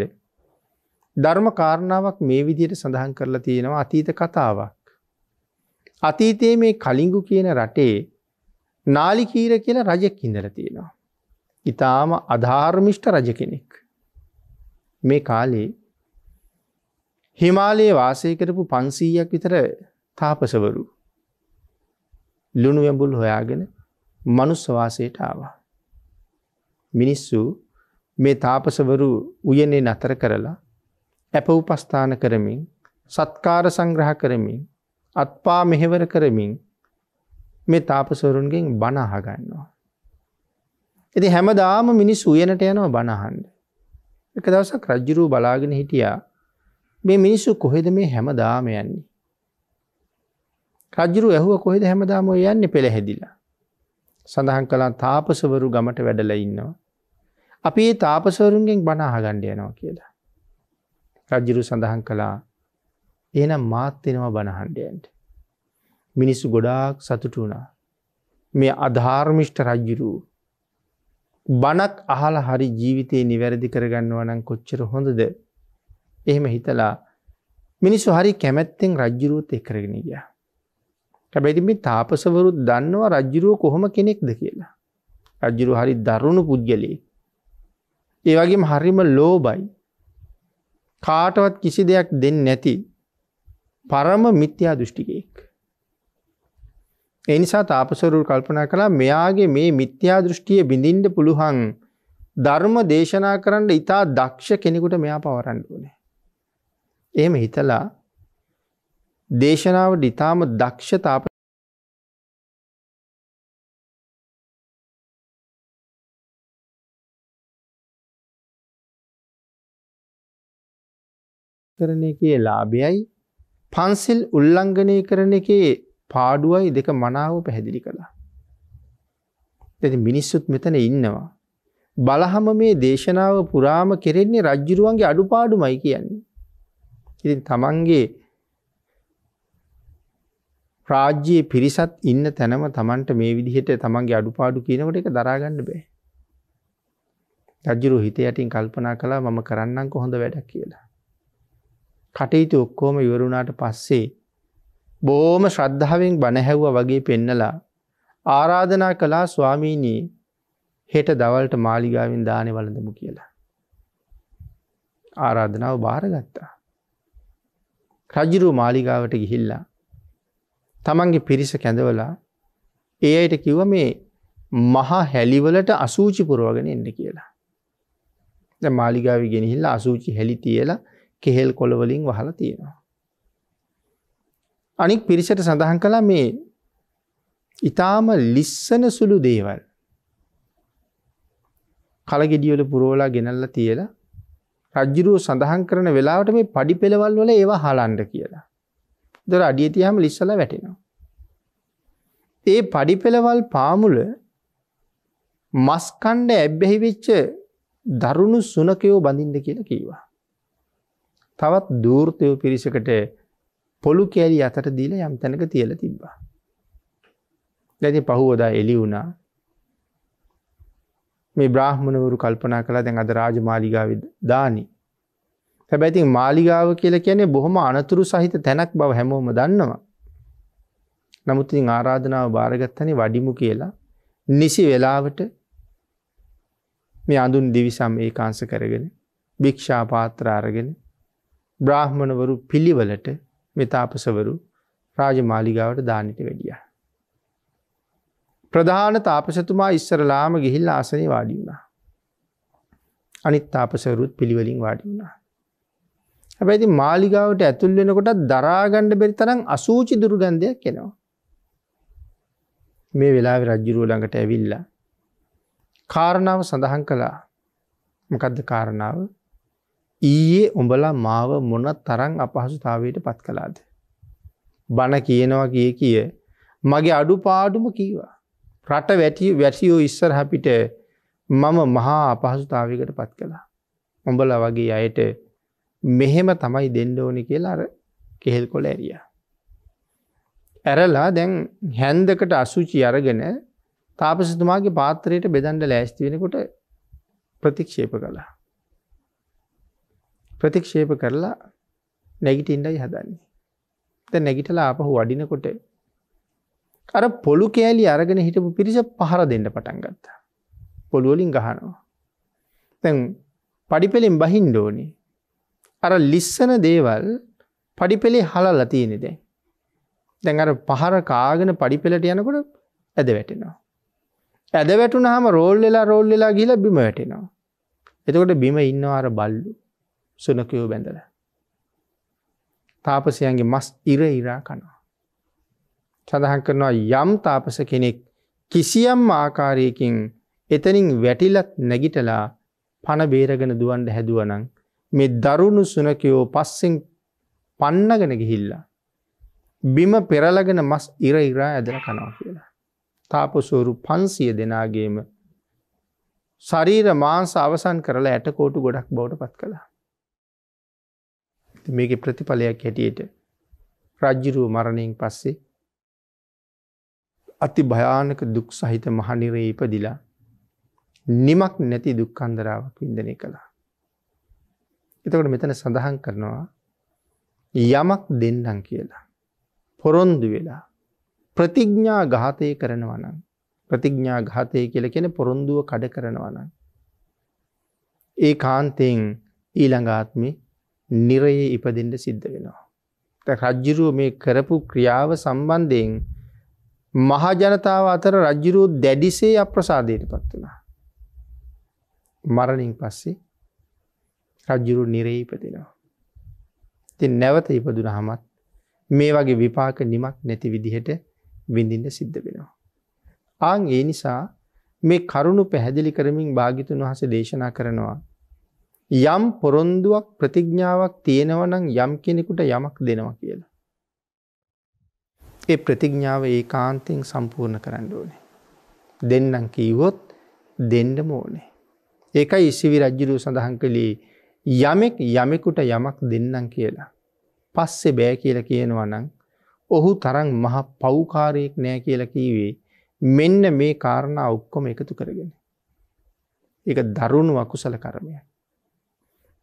ධර්ම කාරණාවක් මේ විදියට සඳහන් කරලා තියෙනවා අතීත කතාවක්. අතීතයේ මේ කලින්ගු කියන රටේ නාලිකීර කියන රජෙක් ඉඳල තියෙනවා. ඉතාම අධාර්මිෂ්ට රජ කෙනෙක්. මේ කාලේ හිමාලයේ වාසය කරපු පන්සීයක් විතර තාපසවරු ලුණු ඇඹුල් හොයාගෙන මනුස්සවාසයට ආවා. මිනිස්සු මේ තාපසවරු උයනේ නතර කරලා ඇප උපස්ථාන කරමින් සත්කාර සංග්‍රහ කරමින් අත්පා මෙහෙවර කරමින් මේ තාපසවරුන්ගෙන් බනහගන්නවා. ඇති හැමදාම මිනිස් උයනට යනවා බණහන්ඩ. එක දවසක් රජ්ජුරූ බලාගෙන හිටියා මේ මිනිස්සු කොහෙද මේ හැමදාම යන්නේ. රජරු ඇහුව කොහෙද හැමදාම යන්න පෙළහැදිලා. සඳහන් කලා තාපසවරු ගමට වැඩල ඉන්නවා. අපේ තාපසවරුන්ගෙන් බනාහගණ්ඩයනවා කියලා. රජ්ජිරු සඳහන් කළා එනම් මාත්‍යෙනවා බණහන්ඩයන්ට. මිනිස්සු ගොඩාක් සතුට වුණා. මේ අධාර්මිෂ්ට රජ්ජිරු බණක් අහල හරි ජීවිතයේ නිවැරදි කරගන්නව නම් කොච්චර හොඳද එහෙම හිතලා මිනිස්සු හරි කැමැත්තෙන් රජ්ජිරුවත් එකරගෙන ගියා. හැබැති මේ තාපසවරුත් දන්නවා රජ්ජුරුව කොහොම කෙනෙක්ද කියලා. රජ්ජුරු හරි දරුණු පුද්ගලයේ. ඒ වගේ හරිම ලෝබයි. කාටවත් කිසි දෙයක් දෙන්න නැති පරම මිත්‍යා දෘෂ්ටිකයෙක්. එනිසා තාපසවරුල් කල්පනා කලා මෙයාගේ මේ මිත්‍යා දෘෂ්ටිය බිඳින්ට පුළුහන් ධර්ම දේශනා කරන්න ඉතා දක්ෂ කෙනෙකුට මෙයා පවරන්න ඕනේ. එහෙම හිතලා දේශනාව ඩිතාම දක්ෂතාප කරන එකේ ලාභයයි පන්සිල් උල්ලංඝනය කරන එකේ පාඩුවයි දෙක මනාව පැහැදිලි කළා. ඇති මිනිස්සුත් මෙතන ඉන්නවා. බලහම මේ දේශනාව පුරාම කෙරෙන්නේ රජ්ජුරුවන්ගේ අඩුපාඩු මයි කියන්නේ. ඉතින් තමන්ගේ රාජ්‍යයේ පිරිසත් ඉන්න තැනම තමන්ට මේ විදිහට තමන්ගේ අඩුපාඩු කියනකට එක දරාගන්න බෑ. රජ්ජුරු හිත යටින් කල්පනා කලා මම කරන්නන් කොහොඳ වැඩක් කියලා. කටයුතු ඔක්කෝම ඉවරුණාට පස්සේ බෝම ශ්‍රද්ධාවෙන් බණහැව්ව වගේ පෙන්නලා ආරාධනා කලා ස්වාමීනී හෙට දවල්ට මාලිගාවෙන් දානය වලඳමු කියලා. ආරාධනාව භාරගත්තා. රජිරු මාලිගාවට ගිහිල්ලා තමන්ගේ පිරිස කැඳවලා ඒ අයට කිව්ව මේ මහා හැලිවලට අසූචි පුරුවගෙන එන්න කියලා. ද මාලිගාව ගෙනහිල්ලා අසූචි හැලි තියලා කෙහෙල් කොළවලින් වහල තියෙනවා. අනික් පිරිසට සඳහන් කලා මේ ඉතාම ලිස්සන සුළු දේවල් කලගෙඩියවල පුරෝලා ගෙනල්ල තියලා රජ්ජිරුව සඳහන් කරන වෙලාවට මේ පඩි පෙළවල් වල ඒවා හලන්ඩ කියලා. දොර අඩිය තියහම ලිස්සල වැටෙනවා. ඒ පඩිපෙළවල් පාමුල මස්කණ්ඩ ඇබ්බැහි වෙච්ච දරුණු සුනකයෝ බඳින්ද කියල කීවා. තවත් දූර්තයෝ පිරිසකට පොළු කෑලි අතට දීල යම් තැනක තියල තිබ්බා. දැති පහුවදා එලි වුණා මේ බ්‍රාහ්මණවරු කල්පනා කලා දැන් අද රාජමාලිගාවි දානී හැබැතින් මාලිගාව කියලා කියන්නේ බොහොම අනතුරු සහිත තැනක් බව හැමෝම දන්නවා. නමුත් ඉතින් ආරාධනාව බාරගත්තනේ වඩිමු කියලා නිසි වෙලාවට මේ අඳුන් දිවිසම් ඒකාංශ කරගෙන භික්ෂා පාත්‍ර අරගෙන බ්‍රාහ්මණවරු පිළිවෙලට මේ තාපසවරු රාජමාලිගාවට දාන්නට වැඩියා. ප්‍රධාන තාපසතුමා ඉස්සරලාම ගිහිල්ලා ආසනේ වාඩි වුණා. අනිත් තාපසවරුත් පිළිවෙලින් වාඩි වුණා. හැබැයිති මාලිගාවට ඇතුල් වෙනකොට දරාගණ්ඩ බෙරි තරම් අසූචි දුර්ගන්ධයක් කෙනවා. මේ වෙලා රජ්ජුරුව ළඟට ඇවිල්ල. කාරණාව සඳහන් කළා මකදද කාරණාව ඊයේ උඹලා මාව මොන තරං අපහසුතාවයට පත් කලාද. බණ කියනවා කිය කිය මගේ අඩු පාඩුම කීවා. රට වැටිය වැටියෝ ඉස්සර හැපිට මම මහා අපහසුතාවකට පත් කළා. උඹල වගේ අයට මෙහෙම තමයි දෙන්ඩෝනි කියලා අර කෙහෙල් කොල ඇරිය. ඇරලා දැන් හැන්දකට අසුචි අරගෙන තාපසතුමාගේ පාත්‍රයට බෙදන්ඩ ලෑස්ති වෙනකොට ප්‍රතික්ෂේප කළා. ප්‍රතික්ෂේප කරලා නැගිටින්ඩයි හදන්නේ. ත නැගිටලා අපහු වඩිනකොට අර පොළු කෑලි අරගෙන හිටපු පිරිස පහර දෙන්න පටන් ගත්තා. පොළුවලින් ගහනවා. තැන් පඩිපෙළෙන් බහින්ඩෝනිි අර ලිස්සන දේවල් පඩිපෙළේ හලල්ල තියෙනෙද. දැන් අර පහර කාගෙන පඩිපෙළට යනකොට ඇද වැටෙනවා. ඇද වැටුන හම රෝල් වෙලා රෝල් වෙලා ගිල බිම වැටෙනවා. එතකොට බිම ඉන්නවාර බල්ලු සුනකයෝ බැඳල. තාපසයන්ගේ මස් ඉර ඉරා කනවා. සඳහන් කරනවා යම් තාපස කෙනෙක් කිසියම් ආකාරයකින් එතනින් වැටිලත් නැගිටලා පණ බේරගෙන දුවන්ට හැදුවනං මේ දරුණු සුනකයෝ පස්සෙන් පන්නගෙන ගිහිල්ලා. බිම පෙරලගෙන මස් ඉර ඉරා ඇදන කනවා කියලා. තාපසෝරු පන්සිය දෙනාගේම ශරීර මාංස අවසන් කරලා ඇටකෝටු ගොඩක් බවට පත් කළා. මේක ප්‍රතිඵලයක් හැටියට රජ්ජිරුව මරණයෙන් පස්සේ අති භයානක දුක් සහිත මහනිරේ ඉපදිලා නිමක් නැති දුක්කන්දරාවක් විින්දනය කළා. එතකට මෙතන සඳහන් කරනවා යමක් දෙන්නම් කියලා. පොරොන්දු වෙලා ප්‍රතිඥ්ඥා ගාතය කරනවනම් ප්‍රතිඥ්ඥා ගාතය කියල කෙන පොරොන්දුව කඩ කරනවනම්. ඒ කාන්තයෙන් ඊළඟාත්මි නිරයේ ඉපදෙන්ට සිද්ධ වෙනවා. ත රජ්ජිරුව මේ කරපු ක්‍රියාව සම්බන්ධයෙන් මහජනතාව අතර රජ්ජිරූ දැඩිසේ අප්‍රසාදයට පත් වනා. මරණින් පස්සේ රජ්ජුරු නිරේ ඉපදිනවා. ති නැවත ඉපදුන හමත් මේ වගේ විපාක නිමක් නැති විදිහට විඳින්ට සිද්ධ වෙනවා. ආං ඒ නිසා මේ කරුණු පැහැදිලි කරමින් භාගිතුන් වහස දේශනා කරනවා. යම් පොරොන්දුවක් ප්‍රතිඥ්ඥාවක් තියෙනවනං යම් කෙනෙකුට යමක් දෙනවා කියලා. ඒ ප්‍රතිඥ්ඥාව ඒ කාන්තයෙන් සම්පූර්ණ කරන්න ඕනේ. දෙන්නම් කීවොත් දෙන්නම ඕනේ. ඒකයි ඉසිවි රජ්ජිරූ සඳහන් කළේ යමෙක් යමෙකුට යමක් දෙන්නම් කියලා. පස්සෙ බෑ කියල කියනවනං ඔහු තරන් මහ පෞකාරයෙක් නෑ කියලා කීවේ මෙන්න මේ කාරණ ඔක්කොම එකතු කරගෙන. එක දරුණු අකුසල කරමය.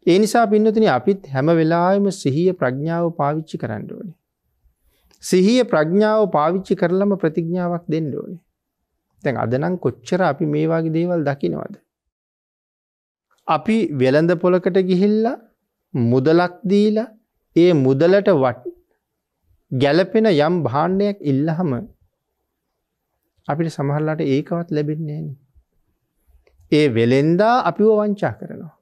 ඒ නිසා පින්නතින අපිත් හැම වෙලාම සිහිය ප්‍රඥාව පාවිච්චි කරන්න ඕනේ. සිහිය ප්‍රඥාව පාවිච්චි කරලම ප්‍රතිඥාවක් දෙන්න ඕනේ. තැන් අදනම් කොච්චර අපි මේවාගේ දේවල් දකිනවද. අපි වෙළඳ පොලකට ගිහිල්ලා මුදලක්දීලා ඒ මුදලට වට ගැලපෙන යම් භාණ්ඩයක් ඉල්ලහම අපිට සමහරලාට ඒකවත් ලැබෙන්නේ න. ඒ වෙළෙන්දා අපිව වංචා කරනවා.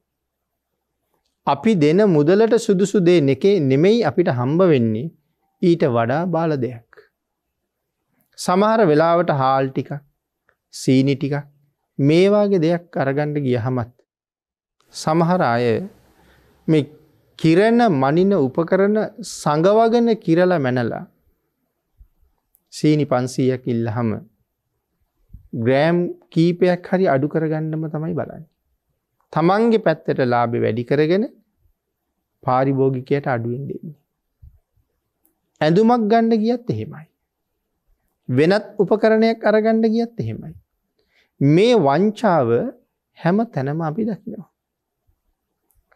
අපි දෙන මුදලට සුදුසු දේ එකේ නෙමෙයි අපිට හම්බ වෙන්නේ ඊට වඩා බාල දෙයක්. සමහර වෙලාවට හාල් ටික සීනි ටික මේවාගේ දෙයක් අරගණ්ඩ ගිය හමත් සමහර අය මේ කිරණ මනින උපකරන සඟවගෙන කිරලා මැනලා සීනි පන්සීයක් ඉල්ලහම ග්‍රෑම් කීපයක් හරි අඩු කරගන්නම තමයි බලන්න. තමන්ගේ පැත්තට ලාබෙ වැඩි කරගෙන පාරිභෝගිකයට අඩුවෙන් දෙන්නේ. ඇඳුමක් ගණ්ඩ ගියත් එහෙමයි. වෙනත් උපකරණයක් අරගණ්ඩ ගියත් එහෙමයි. මේ වංචාව හැම තැනම අපි දකිනවා.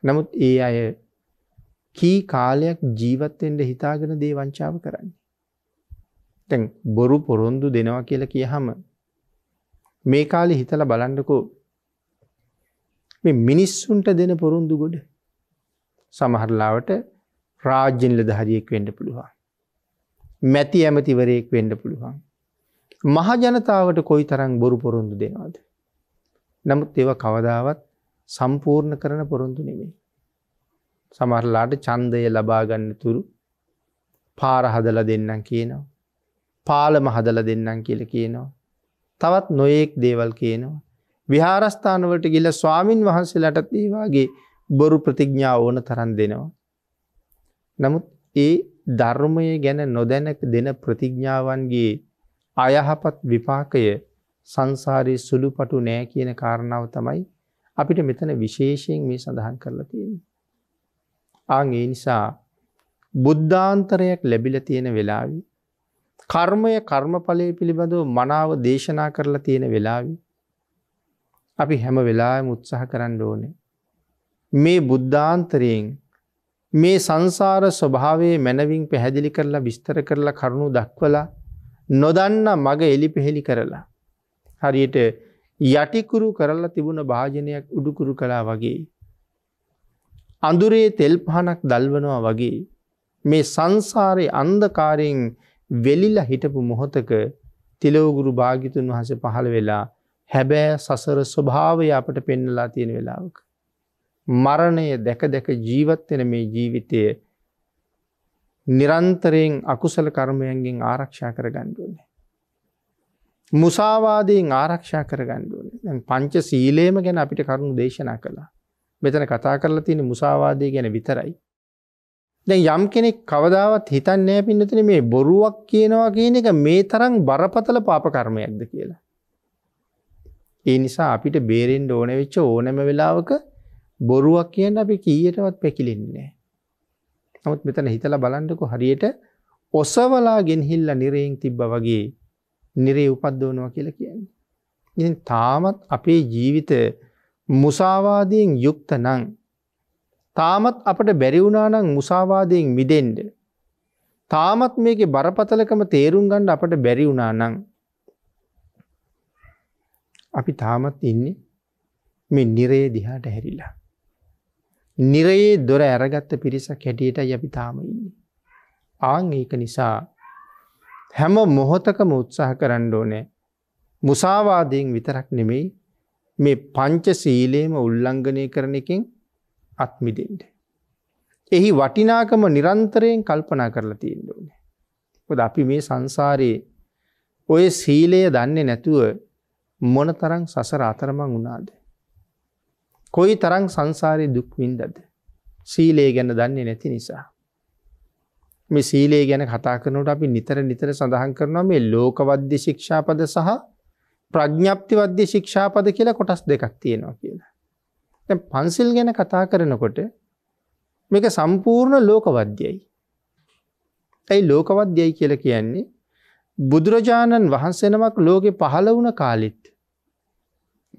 නමුත් ඒ අය කී කාලයක් ජීවත්තෙන්ට හිතාගෙන දේවංචාව කරන්නේ. තැන් බොරු පොරොන්දු දෙනවා කියලා කිය හම මේ කාලෙ හිතල බලන්ඩකෝ මේ මිනිස්සුන්ට දෙන පොරුන්දු ගොඩ සමහරලාවට රාජ්‍යෙන්ලද හරියෙක් වෙන්ඩ පුළුවන්. මැති ඇමතිවරයෙක් වෙන්ඩ පුළුවන්. මහජනතාවට කොයි තරං බොරු පොරොන්දු දෙනවාද. නමුත් ඒව කවදාවත් සම්පූර්ණ කරන පොරොන්තු නෙමේ. සමරලාට චන්දය ලබාගන්න තුරු පාර හදල දෙන්නම් කියනවා. පාලම හදල දෙන්නම් කියල කියනවා. තවත් නොයෙක් දේවල් කියනවා. විහාරස්ථානවලට ගිල ස්වාමීන් වහන්සේලටත් ඒවාගේ බොරු ප්‍රතිඥා ඕන තරන් දෙනවා. නමුත් ඒ ධර්මය ගැන නොදැනක දෙන ප්‍රතිඥාවන්ගේ අයහපත් විපාකය සංසාරය සුළු පටු නෑ කියන කාරණාව තමයි අපිට මෙතන විශේෂයෙන් මේ සඳහන් කරලා තියෙන. ආං ඒ නිසා බුද්ධාන්තරයක් ලැබිල තියෙන වෙලාවි. කර්මය කර්මඵලය පිළිබඳව මනාව දේශනා කරලා තියෙන වෙලාවි. අපි හැම වෙලා මුත්සාහ කරන්න ඕනේ. මේ බුද්ධාන්තරයෙන් මේ සංසාර ස්වභාවයේ මැනවින් පැහැදිලි කරලා විස්තර කරලා කරුණු දක්වලා නොදන්න මග එලි පෙහෙළි කරලා. හරියට යටිකුරු කරලා තිබුණ භාජනයක් උඩුකුරු කලා වගේ. අඳුරේ තෙල් පහනක් දල්වනවා වගේ. මේ සංසාරය අන්දකාරයෙන් වෙලිල හිටපු මොහොතක තිලෝගුරු භාගිතුන් වහස පහළ වෙලා හැබෑ සසර ස්වභාවය අපට පෙන්නලා තියෙන වෙලාවක. මරණය දැක දැක ජීවත්වෙන මේ ජීවිතය නිරන්තරයෙන් අකුසල කර්මයන්ගෙන් ආරක්ෂා කර ගණ්ඩුවන. මුසාවාදයෙන් ආරක්ෂා කරගණ්ඩුවන පංච සීලේම ගැන අපිට කරුණු දේශනා කළා. මෙතන කතා කරලා තියෙන මුසාවාදය ගැන විතරයි. දැන් යම් කෙනෙක් කවදාවත් හිතන්නෑ පින්නතින මේ බොරුවක් කියනවා කියන එක මේ තරම් බරපතල පාපකර්මයක්ද කියලා. ඒ නිසා අපිට බේරෙන්ඩ ඕන වෙච්ච ඕනම වෙලාවක බොරුවක් කියන්න අපි කීයටවත් පැකිලෙන්නේ. නමුත් මෙතන හිතල බලන්ඩකු හරියට ඔසවලා ගෙන්හිල්ල නිරයෙන් තිබ්බ වගේ නිරේ උපද්දෝනවා කියල කියන්නේ. ඉ තාමත් අපේ ජීවිත මුසාවාදයෙන් යුක්ත නං. තාමත් අපට බැරිවුනානං මුසාවාදයෙන් මිදෙන්ඩ. තාමත් මේක බරපතලකම තේරුම් ගණ්ඩ අපට බැරිවුනා නං. අපි තාමත් ඉන්නේ මේ නිරේ දිහාට හැරිලා. නිරයේ දොර ඇරගත්ත පිරිසක් හැටියට යපි තාම ඉන්නේ. ආං ඒක නිසා හැම මොහොතකම උත්සාහ කරන්න ඕනේ. මුසාවාදයෙන් විතරක් නෙමෙයි මේ පංච සීලේම උල්ලංඝනය කරන එකින් අත්මිදෙන්ට. එහි වටිනාකම නිරන්තරයෙන් කල්පනා කරලා තියෙන්න ඕනේ. කොද අපි මේ සංසාරයේ ඔය සීලය දන්නේ නැතුව මොන තරං සසර අතරමං වුණාද. කොයි තරං සංසාරය දුක්වින්දද. සීලේ ගැන දන්නේ නැති නිසා. මේ සීලේ ගැන කතා කරනට අපි නිතර නිතර සඳහන් කරනවා මේ ලෝකවද්‍ය ශික්ෂාපද සහ ප්‍රඥ්ඥප්තිවද්‍ය ශික්ෂාපද කියලා කොටස් දෙකක් තියෙනවා කියලා. පන්සිල් ගැන කතා කරනකොට මේක සම්පූර්ණ ලෝකවද්‍යයි. ඇයි ලෝකවද්‍යයි කියල කියන්නේ බුදුරජාණන් වහන්සෙනමක් ලෝකෙ පහළ වුණ කාලිත්.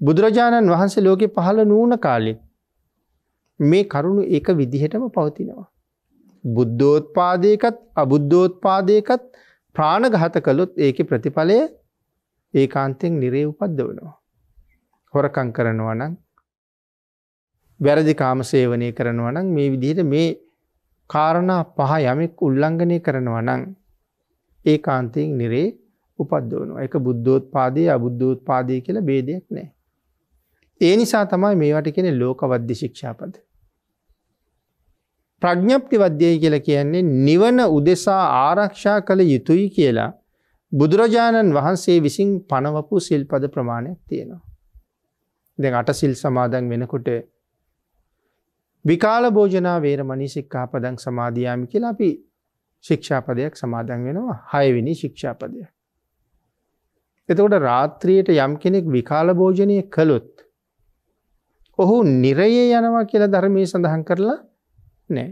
බුදුරජාණන් වහන්සේ ලෝකෙ පහළ නූන කාලෙත් මේ කරුණු එක විදිහටම පවතිනවා. බුද්ධෝත්පාදයකත් අබුද්ධෝත්පාදයකත් ප්‍රාණගහත කළොත් ඒක ප්‍රතිඵලය ඒකාන්තයෙන් නිරේ උපද්ද වනවා. හොරකං කරනවා නම් වැරදි කාමසේවනය කරනවා නම් මේ විදිහට මේ කාරණා පහ යමෙක් උල්ලංඝනය කරනවා නම් ඒ කාන්තයෙන් නිරේ උපද්දවනවා එක බුද්ධෝත්පාදයේ අබුද්ධෝත්පාදය කියලා බේදයක් නෑ. ඒ නිසා තමයි මේවට කෙන ලෝකවද්‍ය ශික්ෂාපද. ප්‍රඥප්තිවද්‍යය කියලා කියන්නේ නිවන උදෙසා ආරක්ෂා කළ යුතුයි කියලා බුදුරජාණන් වහන්සේ විසින් පනවපු සිල්පද ප්‍රමාණයක් තියෙනවා. දෙ අටසිල් සමාදන් වෙනකොට විකාල භෝජනා වේරමණී සික්කාපදං සමාධයාමි කියලා අපි ශික්ෂාපදයක් සමාදන් වෙනවා හයවිනි ශික්ෂාපදය. එතකොට රාත්‍රියයට යම් කෙනෙක් විකාල භෝජනය කළොත් ඔහු නිරයේ යනවා කියලා ධර්මය සඳහන් කරලා නෑ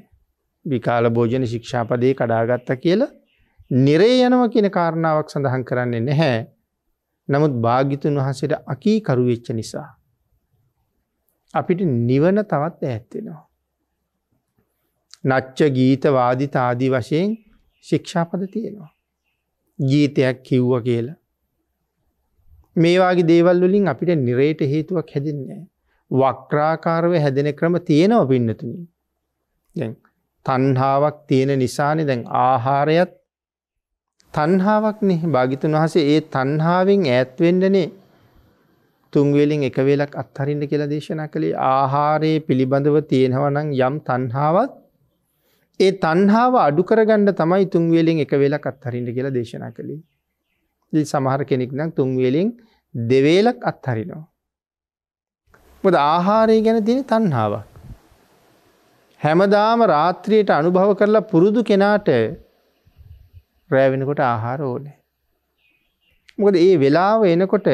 විකාල භෝජන ශික්ෂාපදය කඩාගත්ත කියලා නිරේ යනව කියන කාරණාවක් සඳහන් කරන්නේ නැහැ නමුත් භාගිතුන් වහසට අකීකරුවෙච්ච නිසා. අපිට නිවන තවත් ඇත්තෙනවා. නච්ච ගීතවාදි තාදී වශයෙන් ශික්ෂාපද තියෙනවා. ගීතයක් කිව්ව කියලා. මේවාගේ දේවල් වලින් අපිට නිරේට හේතුවක් හැදින්නේ. වක්්‍රාකාරව හැදෙන ක්‍රම තියෙනව පින්නතුනින්. තන්හාාවක් තියෙන නිසානෙ දැන් ආහාරයත් තන්හාාවක් නෙ භාගිතුන් වහසේ ඒ තන්හාාවෙන් ඈත්වෙන්ඩනේ තුන්වෙලින් එක වෙලක් අත්හරින්න කියලා දේශනා කළේ ආහාරයේ පිළිබඳව තියෙනවනම් යම් තන්හාාවත් ඒ තන්හාාව අඩුකරගණ්ඩ තමයි තුන්වෙලින් එක වෙලක් අත්හරින්න කියලා දේශනා කළේ. ල් සමහර කෙනෙක් නම් තුන්වෙලින් දෙවේලක් අත්හරිනවා. මොද ආහාරය ගැන තියෙන තන්හාාවක්. හැමදාම රාත්‍රියයට අනුභව කරලා පුරුදු කෙනාට රෑවෙනකොට ආහාර ඕනේ. මොකද ඒ වෙලාව එනකොට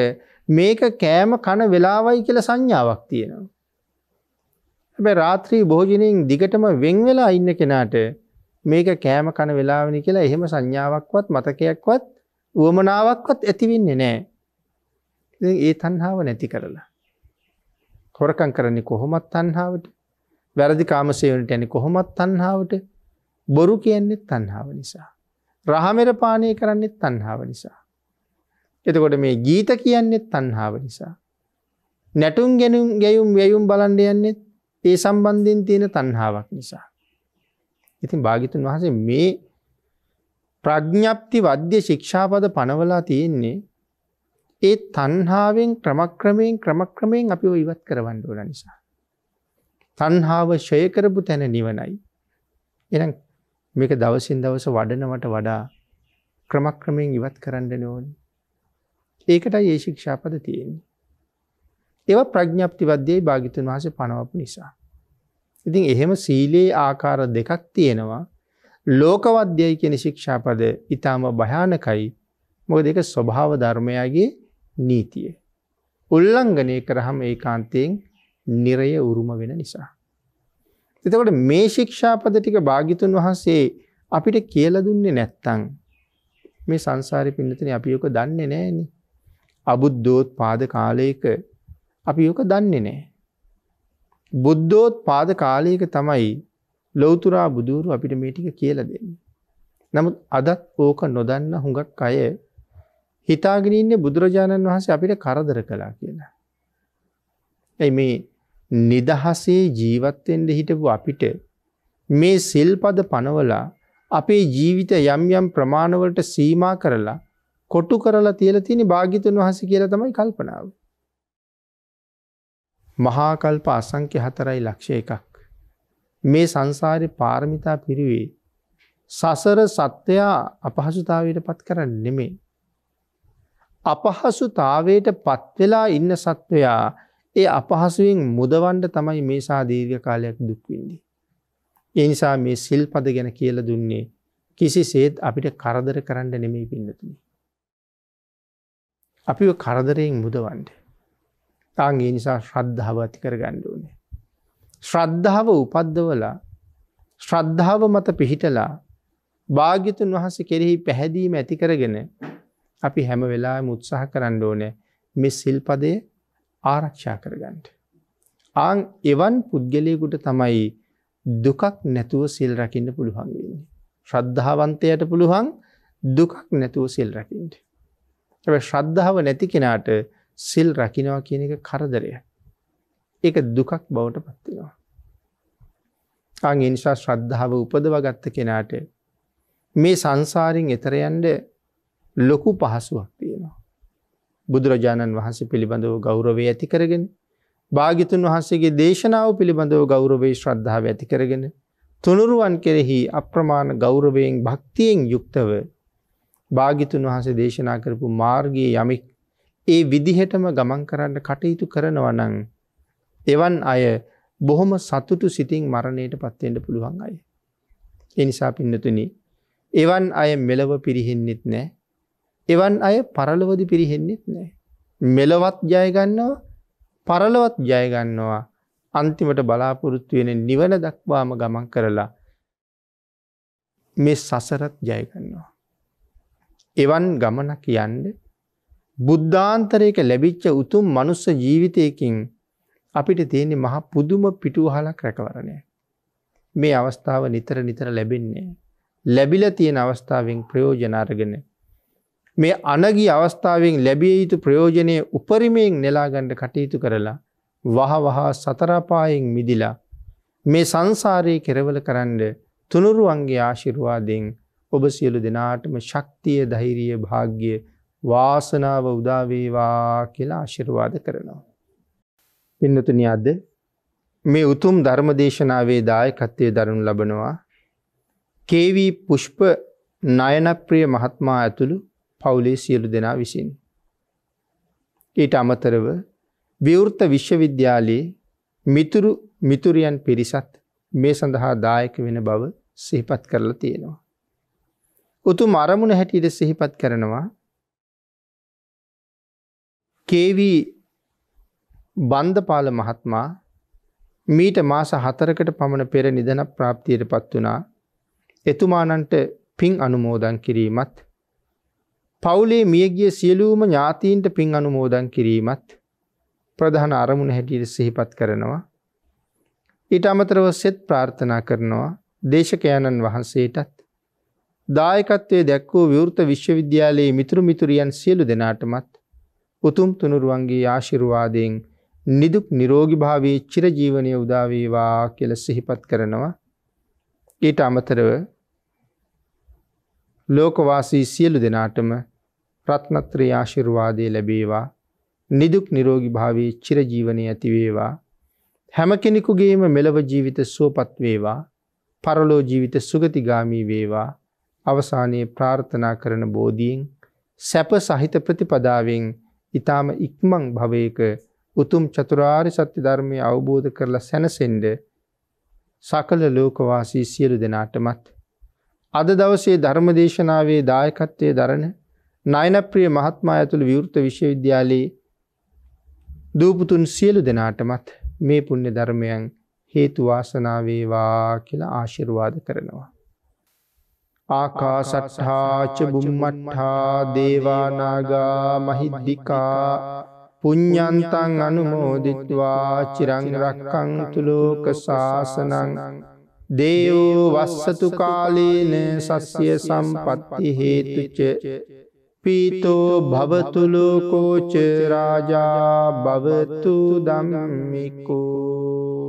මේක කෑම කන වෙලාවයි කියලා සංඥාවක් තියෙනවා. හැබැයි රාත්‍රී භෝජනයෙන් දිගටම වෙන් වෙලා ඉන්න කෙනාට මේක කෑම කන වෙලාවනි කියලා එහෙම සංඥාවක්වත් මතකයක්වත් වුවමනාවක්වත් ඇතිවෙන්නේ නෑ. ඒ තන්හාව නැති කරලා. හොරකං කරන්නේ කොහොමත් තන්හාාවට වැරදි කාමසයවනට ඇන කොහොමත් තන්හාාවට බොරු කියන්නෙත් තන්හාාව නිසා. රහමෙර පානය කරන්නෙත් තන්හාාව නිසා. එතකොට මේ ගීත කියන්නෙත් තන්හාාව නිසා. නැටුම් ගැනුම් ගැයුම් වැයුම් බලන්ඩ යන්නෙත් ඒ සම්බන්ධයෙන් තියෙන තන්හාාවක් නිසා. ඉතින් භාගිතුන් වහසේ මේ ප්‍රඥ්ඥප්ති වද්‍ය ශික්ෂාපද පනවලා තියෙන්නේ ඒ තන්හාාවෙන් ක්‍රමක්‍රමයෙන් ක්‍රමක්‍රමයෙන් අපි ඉවත් කරවන්න ඕන නිසා. තන්හාාව ශය කරපු තැන නිවනයි. එ මේක දවසින් දවස වඩනවට වඩා ක්‍රමක්‍රමයෙන් ඉවත් කරන්න ඕන. ඒකට ඒ ශික්ෂාපද තියෙන්නේ. ඒව ප්‍රඥ්ඥප්තිවද්‍යයේ භාගිතුන් වහස පනවපු නිසා. ඉතින් එහෙම සීලයේ ආකාර දෙකක් තියෙනවා ලෝකවද්‍යයි කෙන ශික්ෂාපද ඉතාම භයානකයි මොක දෙක ස්වභාව ධර්මයාගේ නීතිය. උල්ලංගනය කරහම ඒ කාන්තයෙන් නිරය උරුම වෙන නිසා. එතකොට මේ ශික්ෂාපද ටික භාගිතුන් වහන්සේ අපිට කියල දුන්නේ නැත්තං මේ සංසාරි පින්නතන අපි යොක දන්නේ නෑන. අබුද්ධෝත් පාද කාලයක අපි යොක දන්නේ නෑ. බුද්ධෝත් පාද කාලයක තමයි ලොවතුරා බුදුරු අපිට මේටික කියල දෙන්න. නමුත් අදත් ඕක නොදන්න හුඟක් අය හිතාගෙනන්නේ බුදුරජාණන් වහන්සේ අපිට කරදර කලා කියලා. ඇයි මේ නිදහසේ ජීවත්තෙන්ට හිටපු අපිට මේ සිල්පද පනවලා අපේ ජීවිත යම් යම් ප්‍රමාණවලට සීමා කරලා කොටු කරලා තියල තියෙන භාගිතන් වහස කියල තමයි කල්පනාව. මහාකල්ප අසංක්‍ය හතරයි ලක්ෂ එකක්. මේ සංසාරය පාරමිතා පිරිවේ සසර සත්‍යයා අපහසුතාවයට පත් කරන්න නෙමේ. අපහසුතාවයට පත්වෙලා ඉන්න සත්වයා ඒ අපහසුවෙන් මුදවන්ඩ තමයි මේසා දීර්ඝ කාලයක් දුක්විින්දී. එනිසා මේ සිල්පද ගැන කියල දුන්නේ කිසි සේත් අපිට කරදර කරන්න නෙමෙයි පින්නතුනි. අපි කරදරයෙන් මුදවන්ඩ. තාන් ඒ නිසා ශ්‍රද්ධාවති කර ගණ්ඩුවනේ. ශ්‍රද්ධාව උපද්දවලා ශ්‍රද්ධාව මත පිහිටලා භාගිතුන් වහස කෙරෙහි පැහැදීම ඇතිකරගෙන අපි හැම වෙලා මුත්සාහ කරන්න ඕනෑ මෙ සිල්පදය ආරක්ෂා කරගන්නට. ආං එවන් පුද්ගලයකුට තමයි දුකක් නැතුව සිල් රකින්න පුළුවන් වෙන්නේ. ශ්‍රද්ධාවන්තයට පුළුවන් දුකක් නැතුව සිල් රකින්ට. ඇ ශ්‍රද්ධාව නැති කෙනාට සිල් රකිනවා කියන එක කරදරය. ඒක දුකක් බවට පත්තිනවා. අං එනිසා ශ්‍රද්ධාව උපදවගත්ත කෙනාට මේ සංසාරින් එතරයන්ට ලොකු පහසුවක් තියෙනවා. බුදුරජාණන් වහන්සේ පිළිබඳව ගෞරවේ ඇති කරගෙන භාගිතුන් වහන්සේගේ දේශනාව පිළිබඳව ගෞරවේ ශ්‍රද්ධාව ඇති කරගෙන තුනුරුවන් කෙරෙහි අප්‍රමාණ ගෞරවයෙන් භක්තියෙන් යුක්තව භාගිතුන් වහන්සේ දේශනා කරපු මාර්ගයේ යමෙක් ඒ විදිහටම ගමන් කරන්න කටයුතු කරනවා නං එවන් අය බොහොම සතුටු සිතින් මරණයට පත්වෙන්ට පුළුවන් අය. එනිසා පින්නතුනි එවන් අය මෙලව පිරිහෙන්නෙත් නෑ එවන් අය පරලොවදි පිරිහෙන්නෙත් නෑ. මෙලවත් ජයගන්නවා පරලොවත් ජයගන්නවා අන්තිමට බලාපොරොත්තු වෙන නිවන දක්වාම ගමන් කරලා මේ සසරත් ජයගන්නවා. එවන් ගමනක් යන්ඩ බුද්ධාන්තරයක ලැබිච්ච උතුම් මනුස්ස ජීවිතයකින් අපිට තියෙනෙ මහ පුදුම පිටුහලක් රැකවරණය. මේ අවස්ථාව නිතර නිතර ලැබෙන්නේ. ලැබිල තියෙන අවස්ථාවෙන් ප්‍රයෝජනාරගෙන මේ අනගී අවස්ථාවෙන් ලැබිය යුතු ප්‍රයෝජනය උපරිමයෙන් නෙලාගණ්ඩ කටයුතු කරලා වහ වහා සතරපායෙන් මිදිලා මේ සංසාරයේ කෙරවල කරන්න තුනුරුවන්ගේ ආශිරවාදෙන් ඔබ සියලු දෙනාටම ශක්තිය දෛරිය භාග්‍ය වාසනාව උදාවේවා කියලා ආශිරවාද කරනවා. පින්නතුනි අද මේ උතුම් ධර්මදේශනාවේ දායකත්වය දරනු ලබනවා. කේවී පුෂ්ප නයනප්‍රිය මහත්මා ඇතුළු පවුලේ සියලු දෙනා විසින්. ඊට අමතරව විවෘත්ත විශ්වවිද්‍යාලයේ මිතුරු මිතුරියන් පිරිසත් මේ සඳහා දායක වෙන බව සිහිපත් කරලා තියෙනවා. උතු මරමුණ හැටියට සිහිපත් කරනවා කේවී බන්ධපාල මහත්මා මීට මාස හතරකට පමණ පෙර නිදන ප්‍රාප්තියට පත් වනා එතුමානන්ට පින් අනුමෝදන් කිරීමත් පවුලේ මියගිය සියලූම ඥාතීන්ට පින් අනුමෝදන් කිරීමත් ප්‍රධාන අරමුණ හැටියට සිහිපත් කරනවා. ඊට අමතරව සෙත් ප්‍රාර්ථනා කරනවා දේශකයණන් වහන්සේටත් දායකත්වය දැක්වූ විවෘත විශ්වවිද්‍යාලයේ මිතුරු මිතුරියන් සියලු දෙනාටමත් උතුම් තුනුරුවන්ගේ ආශිරුවාදයෙන් නිදුක් නිරෝගිභාවී චිරජීවනය උදාවේවා කියල සිහිපත් කරනවා. ඊට අමතරව ලෝකවාසී සියලු දෙනාටම රත්නත්‍රී ආශිර්වාදය ලැබේවා නිදුක් නිරෝගි භාවේ චිරජීවනය ඇතිවේවා හැම කෙනෙකුගේම මෙලව ජීවිත සුවපත් වේවා පරලෝ ජීවිත සුගතිගාමී වේවා අවසානයේ ප්‍රාර්ථනා කරන බෝධීෙන් සැප සහිත ප්‍රතිපදාවෙන් ඊටාම ඉක්මන් භවයක උතුම් චතුරාර්ය සත්‍ය ධර්මය අවබෝධ කරලා සැනසෙන්න සකල ලෝකවාසී සියලු දෙනාටමත් අද දවසේ ධර්මදේශනාවේ දායකත්වයේ දරණ නයනප්‍රිය මහත්මා ඇතුළ විවෘත විශ්වවිද්‍යාලයේ දූපුතුන් සියලු දෙනාටමත් මේ පුුණ්‍ය ධර්මයන් හේතුවාසනාවේවා කියලා ආශිරවාද කරනවා. ආකාසට්හාච බුම්මට්හා දේවානාගා මහිද්දිිකා පුඤ්ඥන්තන් අනුමෝදිත්වා චිරංරක්කං තුළෝක ශාසනං දේවෝ වස්සතු කාලීන සස්්‍ය සම්පත්ති හේතුච පීතෝ භවතුලෝකෝච රාජා භවතු දමම්මිකෝ